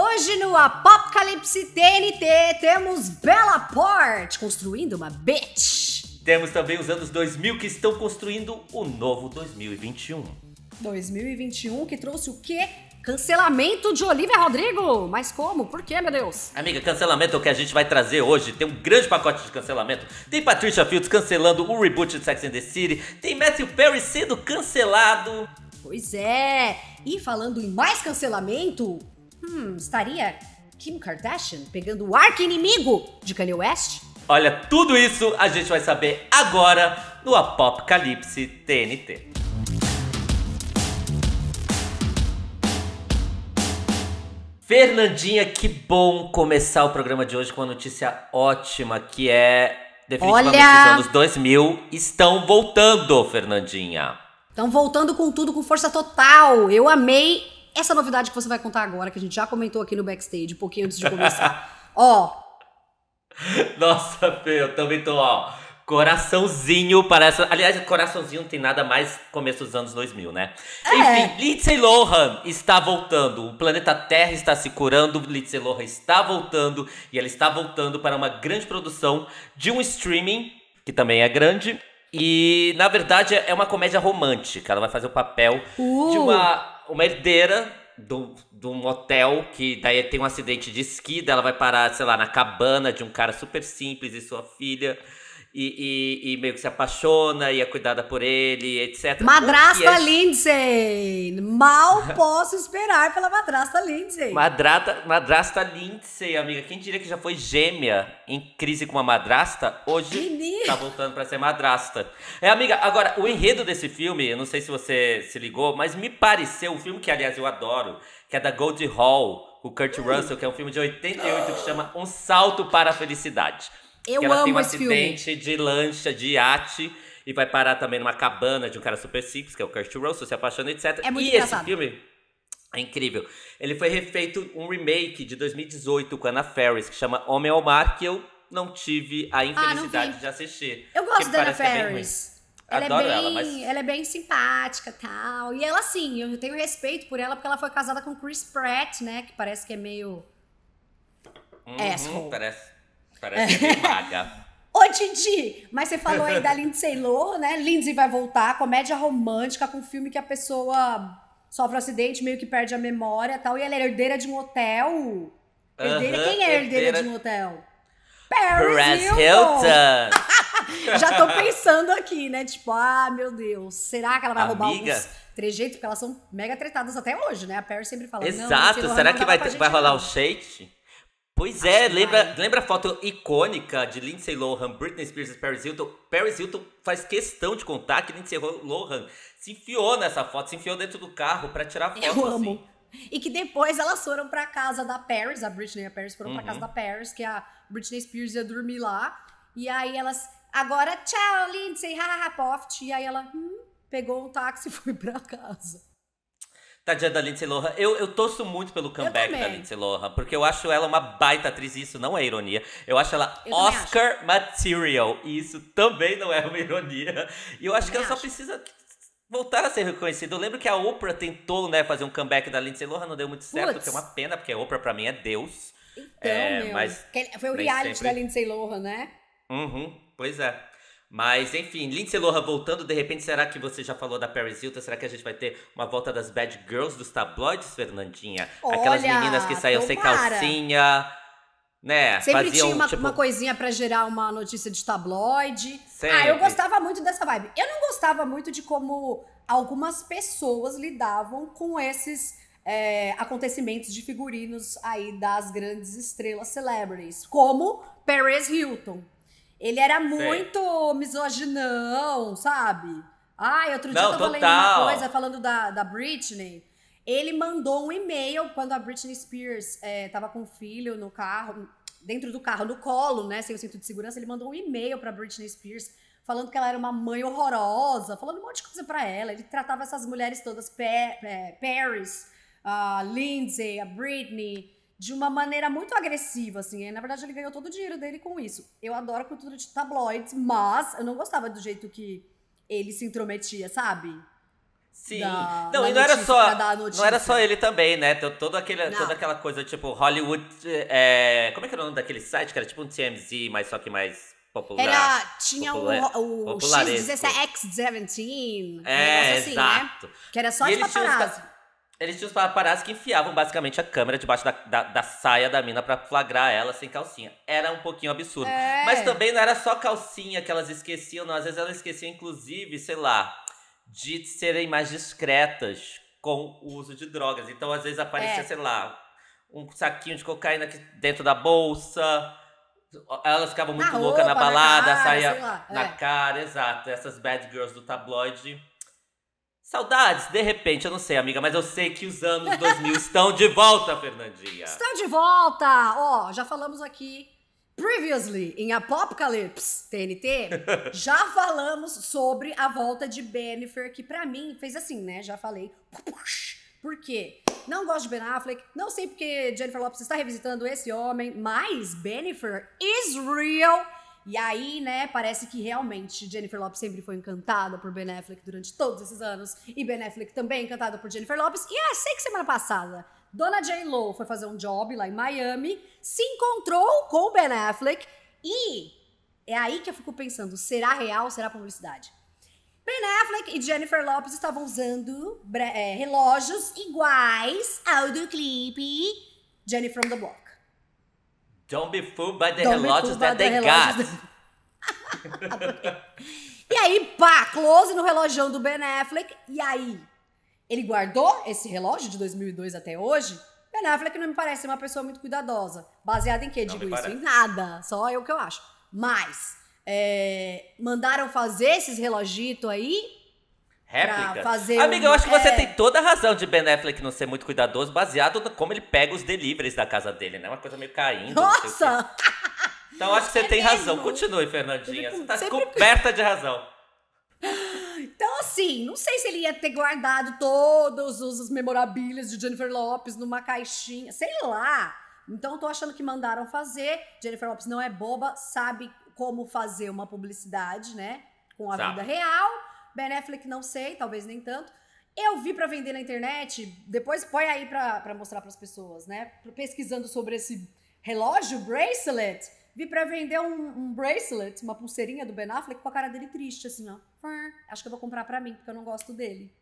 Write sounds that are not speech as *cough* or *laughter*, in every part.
Hoje no Apocalipse TNT temos Bella Port construindo uma bitch. Temos também os anos 2000 que estão construindo o novo 2021. 2021 que trouxe o quê? Cancelamento de Olivia Rodrigo! Mas como? Por quê, meu Deus? Amiga, cancelamento é o que a gente vai trazer hoje. Tem um grande pacote de cancelamento. Tem Patricia Fields cancelando o reboot de Sex and the City. Tem Matthew Perry sendo cancelado. Pois é! E falando em mais cancelamento, Hum, estaria Kim Kardashian pegando o arco inimigo de Kanye West? Olha, tudo isso a gente vai saber agora no Apocalipse TNT. Fernandinha, que bom começar o programa de hoje com uma notícia ótima que é definitivamente Olha... os anos 2000 estão voltando, Fernandinha. Estão voltando com tudo, com força total. Eu amei essa novidade que você vai contar agora, que a gente já comentou aqui no backstage, um pouquinho antes de começar. *laughs* ó. Nossa, Fê, eu também tô, ó. Coraçãozinho parece. Aliás, coraçãozinho não tem nada mais começo dos anos 2000, né? É. Enfim, Lindsay Lohan está voltando. O planeta Terra está se curando. Lindsay Lohan está voltando. E ela está voltando para uma grande produção de um streaming, que também é grande. E, na verdade, é uma comédia romântica. Ela vai fazer o papel uh. de uma uma herdeira do, de um hotel que daí tem um acidente de esquida ela vai parar, sei lá, na cabana de um cara super simples e sua filha e, e, e, meio que se apaixona e é cuidada por ele, etc. Madrasta é... Lindsay! Mal *laughs* posso esperar pela madrasta Lindsay. Madrata, madrasta Lindsay, amiga. Quem diria que já foi gêmea em crise com uma madrasta? Hoje está tá voltando para ser madrasta. É, amiga, agora, o enredo desse filme, eu não sei se você se ligou, mas me pareceu um filme que, aliás, eu adoro, que é da Goldie Hall, o Kurt hum. Russell, que é um filme de 88 que chama Um Salto para a Felicidade. Eu ela amo tem um esse acidente filme. de lancha, de iate, e vai parar também numa cabana de um cara super simples, que é o Kurt Russell, se apaixona, etc. É muito e engraçado. esse filme é incrível. Ele foi refeito um remake de 2018 com Anna Ferris, que chama Homem ao Mar, que eu não tive a ah, infelicidade ah, de assistir. Eu gosto da é Anna Ferris. Ela é bem, ela, mas... ela é bem simpática tal. E ela, sim, eu tenho respeito por ela porque ela foi casada com Chris Pratt, né? Que parece que é meio. Uhum, Parece. Parece é. maga. *laughs* Ô, Didi, mas você falou aí da Lindsay Lohan, né? Lindsay vai voltar, comédia romântica com um filme que a pessoa sofre um acidente, meio que perde a memória tal. E ela é herdeira de um hotel. Herdeira, quem é herdeira, herdeira, de um hotel? Paris, Hilton! *laughs* Já tô pensando aqui, né? Tipo, ah, meu Deus, será que ela vai Amiga. roubar alguns trejeitos? Porque elas são mega tretadas até hoje, né? A Paris sempre fala, Exato, não, será que vai, vai rolar o um shake? Pois é, lembra, lembra a foto icônica de Lindsay Lohan, Britney Spears e Paris Hilton? Paris Hilton faz questão de contar que Lindsay Lohan se enfiou nessa foto, se enfiou dentro do carro para tirar foto. Eu amo. Assim. E que depois elas foram pra casa da Paris, a Britney e a Paris foram uhum. pra casa uhum. da Paris, que a Britney Spears ia dormir lá. E aí elas, agora tchau, Lindsay, haha, poft. E aí ela hum, pegou um táxi e *laughs* foi pra casa. Tadinha da Lindsay Lohan. Eu, eu torço muito pelo comeback da Lindsay Lohan, porque eu acho ela uma baita atriz, e isso não é ironia. Eu acho ela eu Oscar acho. material, e isso também não é uma ironia. E eu, eu acho que ela acho. só precisa voltar a ser reconhecida. Eu lembro que a Oprah tentou, né, fazer um comeback da Lindsay Lohan, não deu muito certo, Puts. que é uma pena, porque a Oprah para mim é deus. Então, é, meu, mas foi o reality sempre... da Lindsay Lohan, né? Uhum, pois é. Mas, enfim, Lindsay Lohan voltando, de repente, será que você já falou da Paris Hilton? Será que a gente vai ter uma volta das bad girls dos tabloides, Fernandinha? Olha, Aquelas meninas que saíam sem calcinha, né? Sempre faziam, tinha uma, tipo... uma coisinha para gerar uma notícia de tabloide. Sempre. Ah, eu gostava muito dessa vibe. Eu não gostava muito de como algumas pessoas lidavam com esses é, acontecimentos de figurinos aí das grandes estrelas celebrities, como Paris Hilton. Ele era muito Sei. misoginão, sabe? Ai, outro dia Não, eu tava total. uma coisa falando da, da Britney. Ele mandou um e-mail quando a Britney Spears é, tava com o filho no carro, dentro do carro, no colo, né? Sem o cinto de segurança. Ele mandou um e-mail pra Britney Spears falando que ela era uma mãe horrorosa, falando um monte de coisa pra ela. Ele tratava essas mulheres todas, é, Paris, a Lindsay, a Britney de uma maneira muito agressiva, assim. E, na verdade, ele ganhou todo o dinheiro dele com isso. Eu adoro a cultura de tabloides, mas eu não gostava do jeito que ele se intrometia, sabe? Sim. Da, não, e não era só não era só ele também, né? todo aquele, toda aquela coisa tipo Hollywood, é, como é que era o nome daquele site que era tipo um TMZ, mas só que mais popular. Era, tinha popular, o, o X17, X17, é, um negócio assim, né? exato. né? Que era só e de paparazzi. Eles tinham os paparazzi que enfiavam basicamente a câmera debaixo da, da, da saia da mina para flagrar ela sem calcinha. Era um pouquinho absurdo. É. Mas também não era só calcinha que elas esqueciam, não. Às vezes elas esqueciam, inclusive, sei lá, de serem mais discretas com o uso de drogas. Então, às vezes aparecia, é. sei lá, um saquinho de cocaína dentro da bolsa. Elas ficavam muito loucas na balada, na cara, saía é. na cara, exato. Essas bad girls do tabloide Saudades, de repente, eu não sei, amiga, mas eu sei que os anos 2000 *laughs* estão de volta, Fernandinha. Estão de volta! Ó, oh, já falamos aqui previously em Apocalypse TNT, *laughs* já falamos sobre a volta de Bennifer, que para mim fez assim, né? Já falei. Por quê? Não gosto de Ben Affleck, não sei porque Jennifer Lopez está revisitando esse homem, mas Bennifer is real e aí, né, parece que realmente Jennifer Lopes sempre foi encantada por Ben Affleck durante todos esses anos. E Ben Affleck também encantado por Jennifer Lopes. E é, sei assim que semana passada, Dona J. Lo foi fazer um job lá em Miami, se encontrou com Ben Affleck e é aí que eu fico pensando, será real, será publicidade? Ben Affleck e Jennifer Lopes estavam usando é, relógios iguais ao do clipe Jennifer from the Block. Don't be fooled by the relógios that they got. *laughs* e aí, pá, close no relógio do Ben Affleck. E aí? Ele guardou esse relógio de 2002 até hoje? Ben Affleck não me parece uma pessoa muito cuidadosa. Baseado em quê? Não Digo isso parece. em nada. Só eu que eu acho. Mas, é, mandaram fazer esses relogitos aí Réplica? Fazer Amiga, eu acho que você é... tem toda a razão de Ben Affleck não ser muito cuidadoso, baseado no como ele pega os deliveries da casa dele, né? Uma coisa meio caindo. Nossa! Então acho que você é tem mesmo. razão. Continue, Fernandinha. Você tá Sempre... coberta de razão. Então, assim, não sei se ele ia ter guardado todos os memorabilhas de Jennifer Lopes numa caixinha, sei lá. Então, tô achando que mandaram fazer. Jennifer Lopes não é boba, sabe como fazer uma publicidade, né? Com a sabe. vida real. Ben não sei, talvez nem tanto. Eu vi para vender na internet, depois põe aí para mostrar para as pessoas, né? Pesquisando sobre esse relógio, bracelet. Vi para vender um, um, bracelet, uma pulseirinha do Ben Affleck com a cara dele triste, assim, ó. Acho que eu vou comprar para mim, porque eu não gosto dele.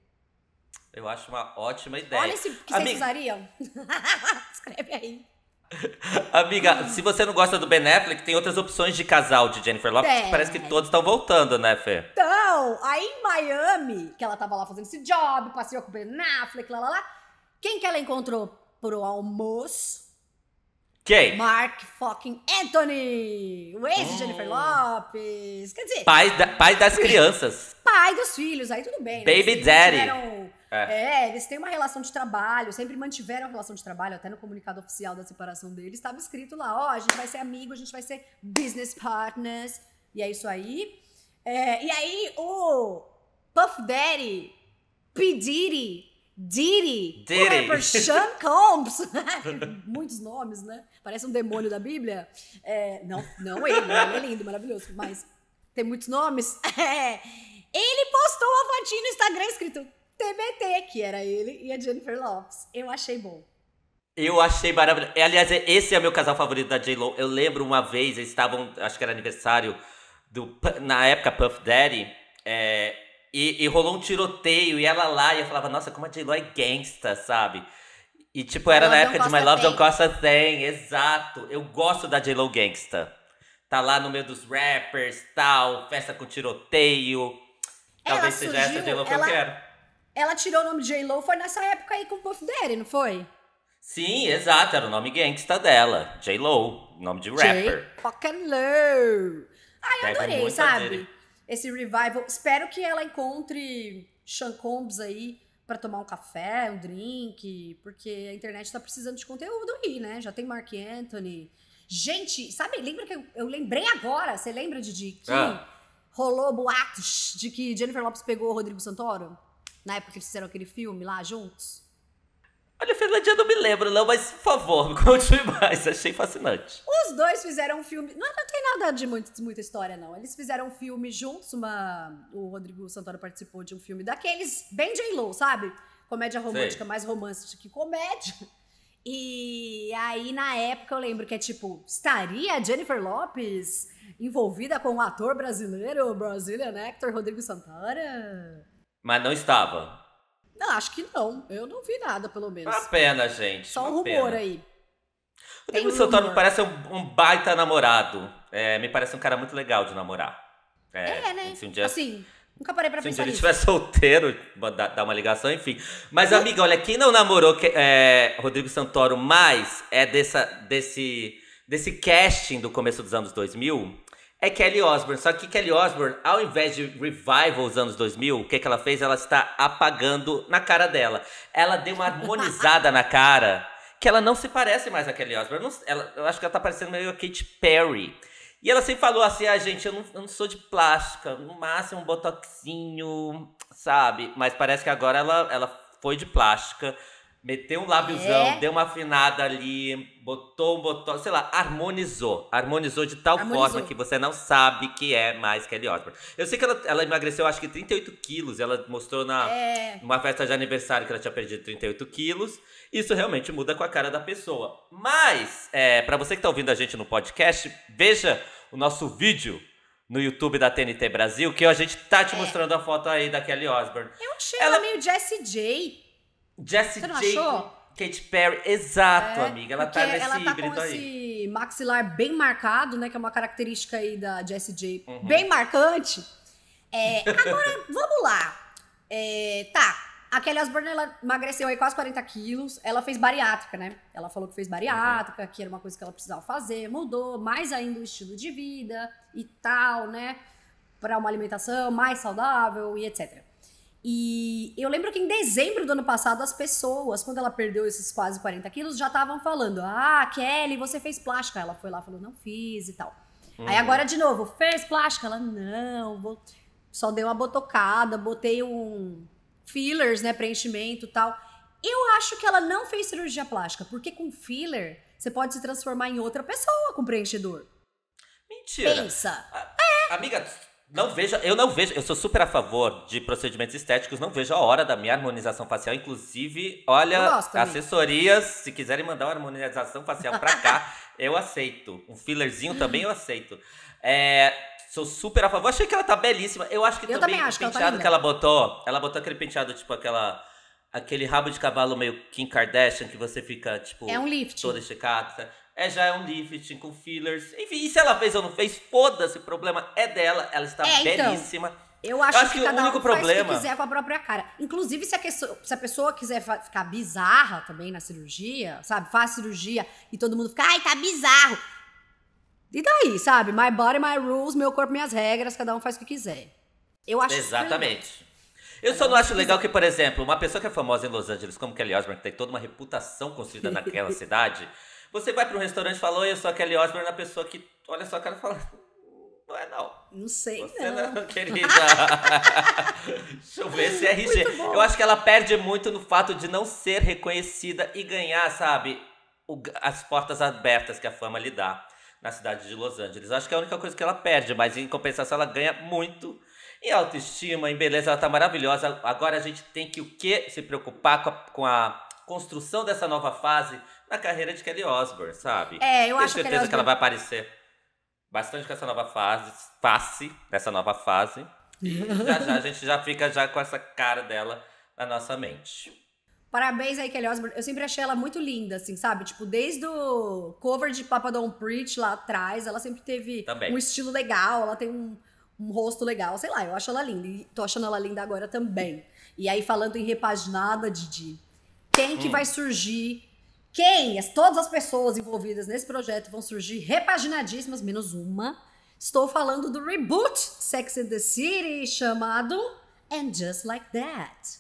Eu acho uma ótima ideia. Olha esse que Amiga... vocês usariam. *laughs* Escreve aí. Amiga, se você não gosta do Ben Affleck, tem outras opções de casal de Jennifer Lopez. É. Que parece que todos estão voltando, né, Fê? Então, aí em Miami, que ela tava lá fazendo esse job, passeou com o Ben Affleck, lá, lá, lá. Quem que ela encontrou pro almoço? Quem? Mark fucking Anthony! O ex de oh. Jennifer Lopez. Quer dizer... Pai, da, pai das *laughs* crianças. pai dos filhos, aí tudo bem. Né? Baby né? Daddy. Tiveram é. é. eles têm uma relação de trabalho, sempre mantiveram a relação de trabalho, até no comunicado oficial da separação deles estava escrito lá, ó, oh, a gente vai ser amigo, a gente vai ser business partners, e é isso aí. É, e aí o Puff Daddy, P. Diddy, Diddy, Diddy. Sean *laughs* Combs, *laughs* muitos nomes, né? Parece um demônio da Bíblia. É, não, não ele, né? ele é lindo, maravilhoso, mas tem muitos nomes. *laughs* É, ele postou a fotinha no Instagram escrito TBT, que era ele e a Jennifer Lopes. Eu achei bom. Eu achei maravilhoso. É, aliás, é, esse é o meu casal favorito da J-Lo. Eu lembro uma vez, eles estavam, acho que era aniversário, do, na época Puff Daddy, é, e, e, rolou um tiroteio, e ela lá, e eu falava, nossa, como a J-Lo é gangsta, sabe? E tipo, era na época de My Love Don't Cost a Thing, exato. Eu gosto da J-Lo gangsta. Tá lá no meio dos rappers, tal, festa com tiroteio. Ela Talvez surgiu, seja essa J-Lo que ela... eu quero ela tirou o nome de J-Lo, foi nessa época aí com o Puff Daddy, não foi? Sim, exato, era o nome gangsta dela, J-Lo, nome de rapper. Fucking low. Ai, eu adorei, sabe? Dele. Esse revival. Espero que ela encontre Sean Combs aí para tomar um café, um drink, porque a internet tá precisando de conteúdo aí, né? Já tem Mark Anthony. Gente, sabe, lembra que eu, eu lembrei agora, você lembra, Didi, que ah. rolou boatos de que Jennifer Lopes pegou o Rodrigo Santoro? Na época que eles fizeram aquele filme lá juntos? Olha, Fernandinha, não me lembro, não, mas por favor, me *laughs* conte mais, achei fascinante. Os dois fizeram um filme. Não, não tem nada de muito, muita história, não. Eles fizeram um filme juntos, uma. O Rodrigo Santoro participou de um filme daqueles, bem J. Low, sabe? Comédia romântica, Sei. mais romance que comédia. E aí, na época, eu lembro que é tipo, estaria Jennifer Lopes envolvida com o um ator brasileiro, Brazilian Actor Rodrigo Santana? Mas não estava. Não, acho que não. Eu não vi nada, pelo menos. Uma pena, gente. Só um rumor pena. aí. O Santoro me parece um, um baita namorado. É, me parece um cara muito legal de namorar. É, é né? Um dia... Assim, nunca parei pra se pensar Se ele estiver *laughs* solteiro, dar uma ligação, enfim. Mas, é. amiga, olha, quem não namorou é, Rodrigo Santoro mais é dessa, desse, desse casting do começo dos anos 2000 é Kelly Osbourne. Só que Kelly Osbourne, ao invés de revival os anos 2000, o que, que ela fez? Ela está apagando na cara dela. Ela deu uma harmonizada na cara que ela não se parece mais a Kelly Osbourne. Eu, não, ela, eu acho que ela tá parecendo meio a Katy Perry. E ela sempre falou assim: ah, gente, eu não, eu não sou de plástica, no máximo um botoxinho, sabe? Mas parece que agora ela, ela foi de plástica Meteu um lábiozão, é. deu uma afinada ali, botou um botão, sei lá, harmonizou. Harmonizou de tal harmonizou. forma que você não sabe que é mais Kelly Osbourne. Eu sei que ela, ela emagreceu, acho que 38 quilos. Ela mostrou na é. numa festa de aniversário que ela tinha perdido 38 quilos. Isso realmente muda com a cara da pessoa. Mas, é, para você que tá ouvindo a gente no podcast, veja o nosso vídeo no YouTube da TNT Brasil, que a gente tá te é. mostrando a foto aí da Kelly Osbourne. Eu achei ela, ela meio Jessie J. Jessie J. Kate Perry, exato, é, amiga. Ela tá nesse ela tá híbrido com aí. Esse maxilar bem marcado, né? Que é uma característica aí da Jessie J, uhum. bem marcante. É, agora, *laughs* vamos lá. É, tá. A Kelly Osbourne, ela emagreceu aí quase 40 quilos. Ela fez bariátrica, né? Ela falou que fez bariátrica, uhum. que era uma coisa que ela precisava fazer. Mudou mais ainda o estilo de vida e tal, né? Para uma alimentação mais saudável e etc. E eu lembro que em dezembro do ano passado, as pessoas, quando ela perdeu esses quase 40 quilos, já estavam falando: Ah, Kelly, você fez plástica. Ela foi lá falou: Não fiz e tal. Uhum. Aí agora de novo, fez plástica? Ela: Não, vou... só dei uma botocada, botei um fillers, né, preenchimento e tal. Eu acho que ela não fez cirurgia plástica, porque com filler você pode se transformar em outra pessoa com preenchedor. Mentira. Pensa. A, é. Amiga, não vejo, eu não vejo, eu sou super a favor de procedimentos estéticos, não vejo a hora da minha harmonização facial. Inclusive, olha, gosto, assessorias, se quiserem mandar uma harmonização facial pra cá, *laughs* eu aceito. Um fillerzinho também eu aceito. É, sou super a favor. Achei que ela tá belíssima. Eu acho que eu também, também o tá penteado que, que ela botou, ela botou aquele penteado, tipo aquela aquele rabo de cavalo meio Kim Kardashian que você fica, tipo, é um lift. toda esticada é, já é um lifting com fillers. Enfim, e se ela fez ou não fez, foda-se, o problema é dela. Ela está é, então, belíssima. Então, eu acho, eu acho que, que cada o único um problema... faz o que quiser com a própria cara. Inclusive, se a, questão, se a pessoa quiser ficar bizarra também na cirurgia, sabe? Faz cirurgia e todo mundo fica, ai, tá bizarro. E daí, sabe? My body, my rules, meu corpo, minhas regras, cada um faz o que quiser. Eu acho Exatamente. Eu só não acho legal que, por exemplo, uma pessoa que é famosa em Los Angeles, como Kelly Osbourne, que tem toda uma reputação construída naquela *laughs* cidade, você vai para um restaurante e fala, oi, eu sou a Kelly Osbourne, a pessoa que olha só a cara e fala, não é não. Não sei Você não. Né? não querida. *laughs* Deixa eu ver se é RG. Eu acho que ela perde muito no fato de não ser reconhecida e ganhar, sabe, o, as portas abertas que a fama lhe dá na cidade de Los Angeles. Acho que é a única coisa que ela perde, mas em compensação ela ganha muito em autoestima, em beleza, ela tá maravilhosa. Agora a gente tem que o quê? Se preocupar com a, com a construção dessa nova fase na carreira de Kelly Osbourne, sabe? É, eu Tenho acho certeza que, Osbourne... que ela vai aparecer bastante com essa nova fase, face nessa nova fase. E *laughs* já, já a gente já fica já com essa cara dela na nossa mente. Parabéns aí, Kelly Osbourne. Eu sempre achei ela muito linda, assim, sabe? Tipo, desde o cover de Papa Don't Preach lá atrás, ela sempre teve também. um estilo legal, ela tem um, um, rosto legal, sei lá, eu acho ela linda. E tô achando ela linda agora também. E aí, falando em repaginada, Didi, quem hum. que vai surgir quem? Todas as pessoas envolvidas nesse projeto vão surgir repaginadíssimas, menos uma. Estou falando do reboot Sex and the City, chamado And Just Like That.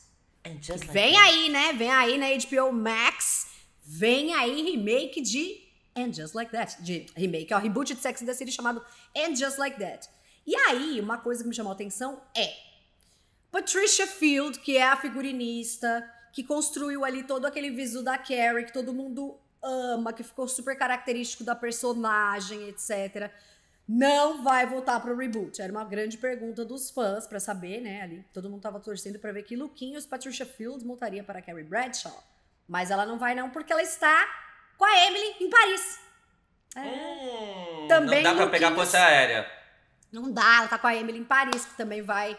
Just like vem that. aí, né? Vem aí na HBO Max. Vem aí remake de And Just Like That. De remake, ó, reboot de Sex and the City chamado And Just Like That. E aí, uma coisa que me chamou a atenção é Patricia Field, que é a figurinista, que construiu ali todo aquele visu da Carrie, que todo mundo ama, que ficou super característico da personagem, etc. Não vai voltar para o reboot? Era uma grande pergunta dos fãs para saber, né? Ali, todo mundo tava torcendo para ver que Luquinhos Patricia Fields montaria para Carrie Bradshaw. Mas ela não vai, não, porque ela está com a Emily em Paris. É. Hum, também não dá para pegar a força aérea. Não dá, ela tá com a Emily em Paris, que também vai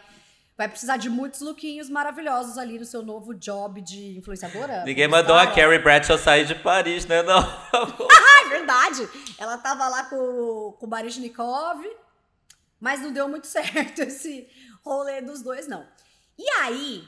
vai precisar de muitos lookinhos maravilhosos ali no seu novo job de influenciadora. Ninguém mandou a Carrie Bradshaw sair de Paris, né? Não. *laughs* ah, é verdade! Ela tava lá com, com o Barishnikov, mas não deu muito *laughs* certo esse rolê dos dois, não. E aí,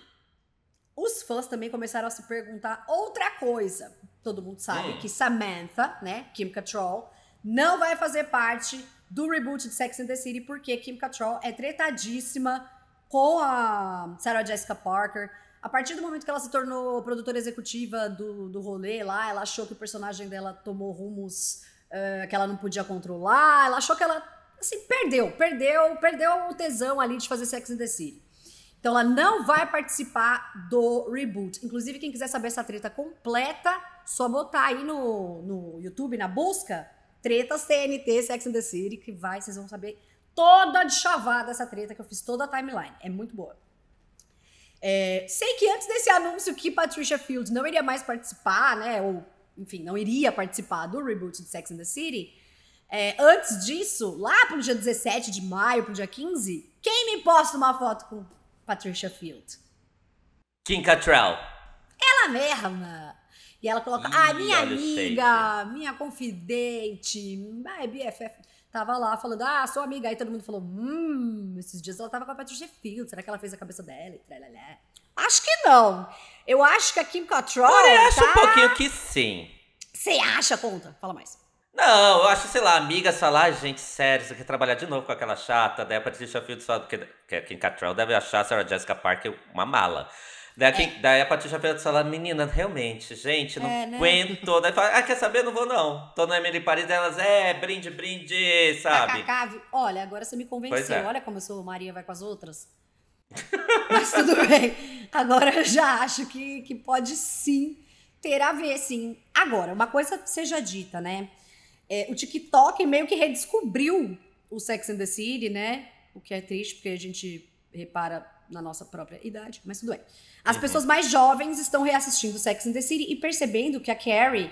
os fãs também começaram a se perguntar outra coisa. Todo mundo sabe hum. que Samantha, né, Kim Cattrall, não vai fazer parte do reboot de Sex and the City porque Kim Cattrall é tretadíssima com a Sarah Jessica Parker. A partir do momento que ela se tornou produtora executiva do, do rolê lá, ela achou que o personagem dela tomou rumos uh, que ela não podia controlar, ela achou que ela, assim, perdeu, perdeu, perdeu o tesão ali de fazer Sex and the City. Então ela não vai participar do reboot. Inclusive, quem quiser saber essa treta completa, só botar aí no, no YouTube, na busca, tretas TNT Sex and the City, que vai, vocês vão saber toda de chavada essa treta que eu fiz toda a timeline. É muito boa. É, sei que antes desse anúncio que Patricia Fields não iria mais participar, né? Ou, enfim, não iria participar do reboot de Sex and the City. É, antes disso, lá pro dia 17 de maio, pro dia 15, quem me posta uma foto com Patricia Fields? Kim Cattrall. Ela mesma. E ela coloca, ah, Ih, ah, minha amiga, minha confidente, my BFF tava lá falando, ah, sou amiga. Aí todo mundo falou, hum, esses dias ela tava com a Patrícia Field, será que ela fez a cabeça dela? E tralalá. Acho que não. Eu acho que a Kim Cattrall. Porém, eu acho tá... um pouquinho que sim. Você acha? Conta, fala mais. Não, eu acho, sei lá, amigas falar, gente, sério, você quer trabalhar de novo com aquela chata, daí a Patricia Field só porque que a Kim Cattrall deve achar a Sarah Jessica Parker uma mala. Daí, é. quem, é. daí a Patrícia Pedro fala, assim, menina, realmente, gente, não é, né? aguento. Daí né? fala, ah, quer saber? Não vou não. Tô na Emily Paris, elas, é, brinde, brinde, sabe? Cacá, Olha, agora você me convenceu. É. Olha como eu sou Maria vai com as outras. Mas tudo *laughs* bem. Agora eu já acho que, que pode sim ter a ver, sim. Agora, uma coisa seja dita, né? É, o TikTok meio que redescobriu o Sex and the City, né? O que é triste, porque a gente repara na nossa própria idade, mas tudo bem. As uhum. pessoas mais jovens estão reassistindo Sex and the City e percebendo que a Carrie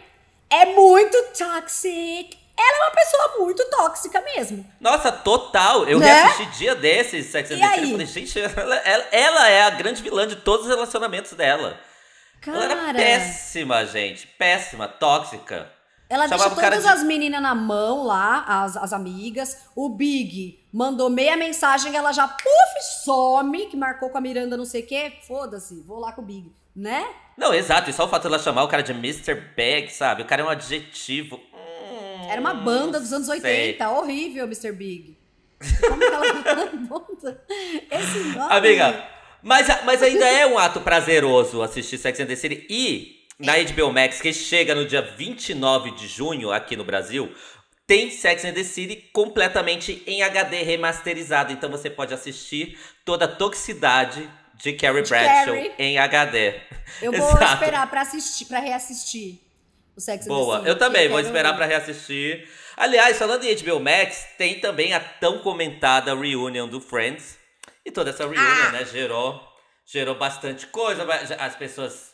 é muito toxic. Ela é uma pessoa muito tóxica mesmo. Nossa, total. Eu né? reassisti dia desses Sex and the City. E falei, gente, ela, ela, ela, é a grande vilã de todos os relacionamentos dela. Cara. Ela era péssima, gente. Péssima, tóxica. Ela deixa todas de... as meninas na mão lá, as, as amigas. O Big mandou meia mensagem, ela já, puf, some, que marcou com a Miranda não sei o quê. Foda-se, vou lá com o Big, né? Não, exato. E só o fato dela chamar o cara de Mr. Big sabe? O cara é um adjetivo. Hum, Era uma banda dos anos 80, sei. horrível, Mr. Big. Como que ela *laughs* Esse nome... Amiga, mas, mas ainda é um ato prazeroso assistir Sex and the City. E na HBO Max, que chega no dia 29 de junho aqui no Brasil, tem Sex and the City completamente em HD remasterizado. Então você pode assistir toda a toxicidade de Carrie de Bradshaw Carrie. em HD. Eu *laughs* vou esperar para assistir, para reassistir o Sex and Boa. the City. Eu também eu vou esperar para reassistir. Aliás, falando em HBO Max, tem também a tão comentada reunião do Friends. E toda essa reunião, ah. né, gerou gerou bastante coisa, as pessoas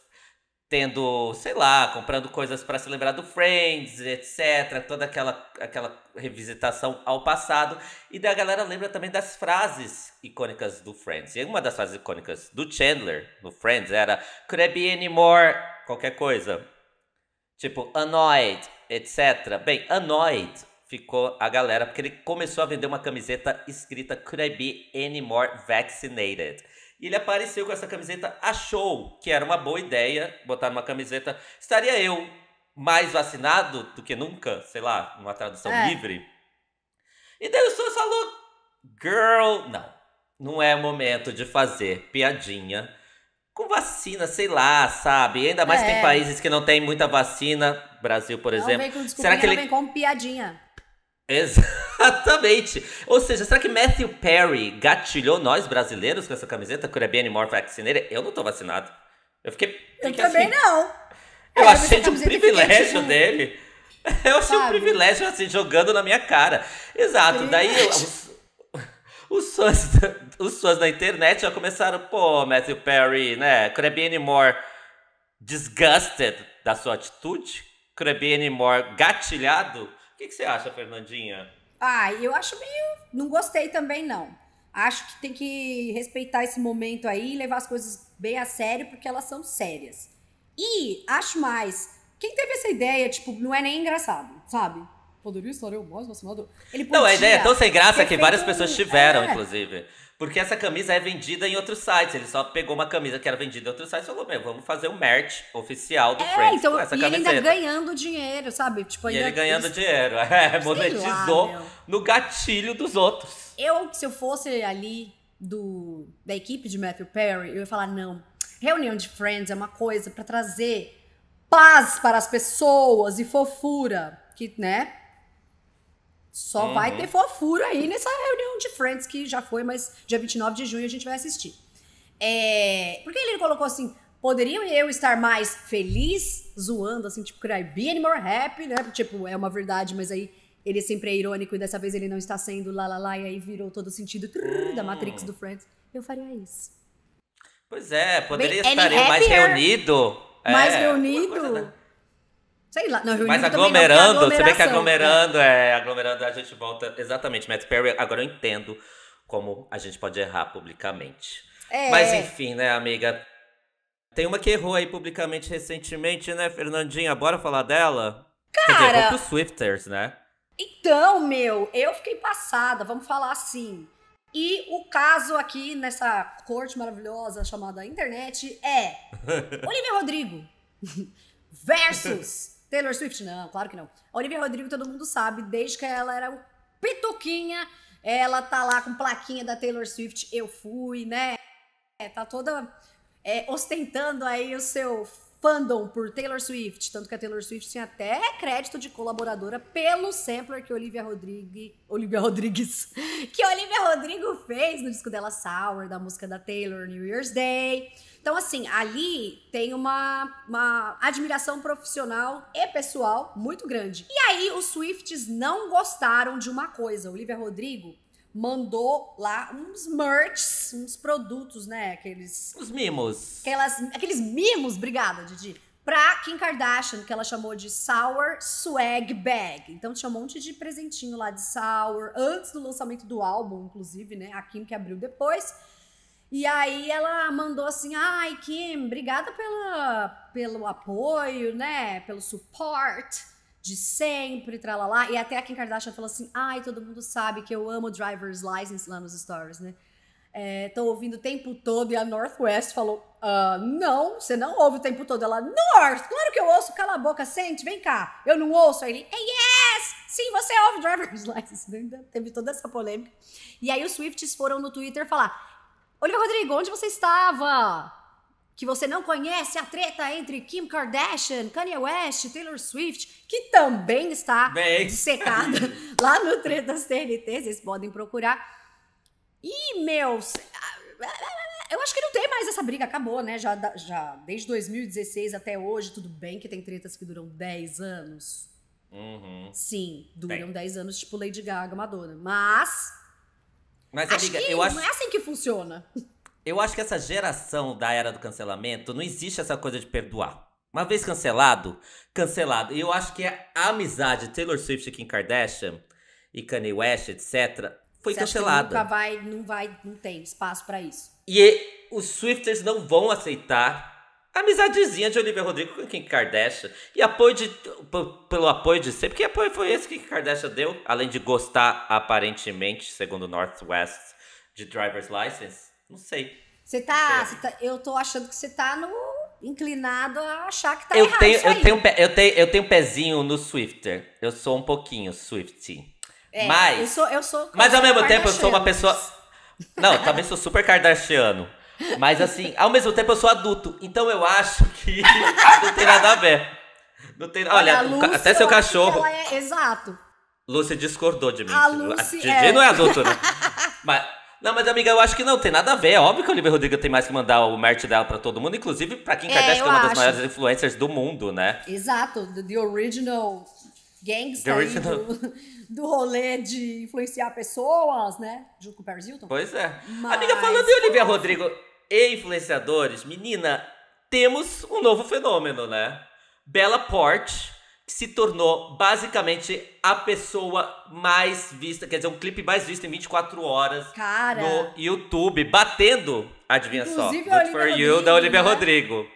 tendo, sei lá, comprando coisas para se lembrar do Friends, etc, toda aquela aquela revisitação ao passado e da galera lembra também das frases icônicas do Friends. E uma das frases icônicas do Chandler no Friends era could I be any more qualquer coisa. Tipo annoyed, etc. Bem, annoyed ficou a galera porque ele começou a vender uma camiseta escrita could I be any more vaccinated. E ele apareceu com essa camiseta, achou que era uma boa ideia botar numa camiseta. Estaria eu mais vacinado do que nunca, sei lá, numa tradução é. livre. E daí o senhor falou: Girl, não. Não é momento de fazer piadinha com vacina, sei lá, sabe? Ainda mais é. tem países que não tem muita vacina, Brasil, por não exemplo. Vem com Será que ele vem com piadinha? Exatamente. Ou seja, será que Matthew Perry gatilhou nós brasileiros com essa camiseta Could I Be Any More Vaccinated? Eu não tô vacinado. Eu fiquei. Eu também assim, não. Eu, *laughs* eu achei de um privilégio de... dele. Eu achei Sabe? um privilégio, assim, jogando na minha cara. Exato. Daí os, *laughs* os, fãs, os fãs da internet já começaram, pô, Matthew Perry, né? Could I Be More Disgusted da sua atitude? Could I Be More Gatilhado? O que, que você acha, Fernandinha? Ah, eu acho meio. Não gostei também, não. Acho que tem que respeitar esse momento aí e levar as coisas bem a sério, porque elas são sérias. E acho mais. Quem teve essa ideia, tipo, não é nem engraçado, sabe? Poderia estar eu mais vacinado. Ele podia, não, a ideia é tão sem graça que várias pessoas tiveram, é. inclusive. Porque essa camisa é vendida em outros sites. Ele só pegou uma camisa que era vendida em outros sites e falou: Meu, vamos fazer o um merch oficial do é, Friends então, com essa e camiseta. ele ainda ganhando dinheiro, sabe? Tipo, ainda, e ele ganhando dinheiro. *laughs* É, monetizou lá, no gatilho dos outros. Eu, se eu fosse ali do, da equipe de Matthew Perry, eu ia falar: Não, reunião de Friends é uma coisa para trazer paz para as pessoas e fofura, que, né? Só uhum. vai ter fofura aí nessa reunião de Friends que já foi, mas dia 29 de junho a gente vai assistir. É... Porque ele colocou assim: poderia eu estar mais feliz, zoando, assim, tipo, could I be any more happy, né? Tipo, é uma verdade, mas aí ele sempre é irônico e dessa vez ele não está sendo lá, lá, lá, e aí virou todo o sentido trrr, da hum. Matrix do Friends. Eu faria isso. Pois é, poderia Bem, estar mais reunido. Mais é, reunido. Né? Sei lá, não, Mas aglomerando, você vê que né? aglomerando, né? é, aglomerando a gente volta. Exatamente, Matt Perry, agora eu entendo como a gente pode errar publicamente. É. Mas enfim, né, amiga? Tem uma que errou aí publicamente recentemente, né, Fernandinha? Bora falar dela? Cara... Quer dizer, contra os Swifters, né? Então, meu, eu fiquei passada, vamos falar assim. E o caso aqui nessa corte maravilhosa chamada internet é *laughs* Olivia Rodrigo *laughs* versus Taylor Swift, não, claro que não. A Olivia Rodrigo, todo mundo sabe, desde que ela era o pituquinha, ela tá lá com plaquinha da Taylor Swift, eu fui, né? É, tá toda é, ostentando aí o seu fandom por Taylor Swift, tanto que a Taylor Swift tinha até crédito de colaboradora pelo sampler que Olivia Rodrigues, Olivia Rodrigues, *laughs* que Olivia Rodrigo fez no disco dela Sour, da música da Taylor New Year's Day. Então assim, ali tem uma, uma admiração profissional e pessoal muito grande. E aí os Swifts não gostaram de uma coisa. Olivia Rodrigo mandou lá uns merchs, uns produtos, né? Aqueles. Os mimos. Aquelas, aqueles mimos, obrigada, Didi. Pra Kim Kardashian, que ela chamou de Sour Swag Bag. Então tinha um monte de presentinho lá de Sour, antes do lançamento do álbum, inclusive, né? A Kim que abriu depois. E aí ela mandou assim: ai, Kim, obrigada pela, pelo apoio, né? Pelo suporte de sempre, tralalá. E até a Kim Kardashian falou assim: ai, todo mundo sabe que eu amo driver's license lá nos stories, né? É, tô ouvindo o tempo todo e a Northwest falou: ah, não, você não ouve o tempo todo. Ela, North, claro que eu ouço, cala a boca, sente, vem cá. Eu não ouço. Aí ele, yes, sim, você ouve driver's *laughs* license. Então, ainda teve toda essa polêmica. E aí os Swifts foram no Twitter falar: olha Rodrigo, onde você estava? que você não conhece a treta entre Kim Kardashian, Kanye West, Taylor Swift, que também está secada *laughs* lá no Tretas TNT, vocês podem procurar. E, meus, ah, eu acho que não tem mais essa briga, acabou, né? Já, já desde 2016 até hoje, tudo bem que tem tretas que duram 10 anos. Uhum. Sim, duram 10 anos, tipo Lady Gaga, Madonna. Mas. Mas, acho amiga, que eu não acho. Não é assim que funciona. Eu acho que essa geração da era do cancelamento não existe essa coisa de perdoar. Uma vez cancelado, cancelado. E eu acho que a amizade Taylor Swift e Kim Kardashian e Kanye West, etc, foi Você cancelada. nunca vai, não vai, não tem espaço para isso. E os Swifters não vão aceitar a amizadezinha de Olivia Rodrigo com Kim Kardashian e apoio de pelo apoio de sempre, que apoio foi esse que Kim Kardashian deu, além de gostar aparentemente, segundo Northwest, de Driver's License. Não sei. Você tá, é. tá, Eu tô achando que você tá no, inclinado a achar que tá eu errado. Tenho, eu, tenho, eu, tenho, eu tenho um pezinho no Swifter. Eu sou um pouquinho Swifty. É, mas. Eu sou, eu sou mas ao mesmo tempo eu sou uma pessoa. Não, também sou super Kardashiano. Mas assim, ao mesmo tempo eu sou adulto. Então eu acho que *laughs* não tem nada a ver. Não tem, olha, olha até seu cachorro. É, exato. Lúcia discordou de mim. A Lúcia, tipo, Gigi Didi é. não é adulto, né? *laughs* Mas. Não, mas amiga, eu acho que não tem nada a ver. É óbvio que a Olivia Rodrigo tem mais que mandar o merch dela para todo mundo, inclusive para quem é, Kardashian, que é uma acho. das maiores influencers do mundo, né? Exato, the original gangsta the original... Do, do rolê de influenciar pessoas, né? Junto com o Paris Hilton. Pois é. Mas... Amiga, falando de Olivia Rodrigo e influenciadores, menina, temos um novo fenômeno, né? Bella Porte se tornou basicamente a pessoa mais vista, quer dizer, um clipe mais visto em 24 horas Cara. no YouTube, batendo, adivinha Inclusive, só, Good For Rodrigo, You da Olivia né? Rodrigo.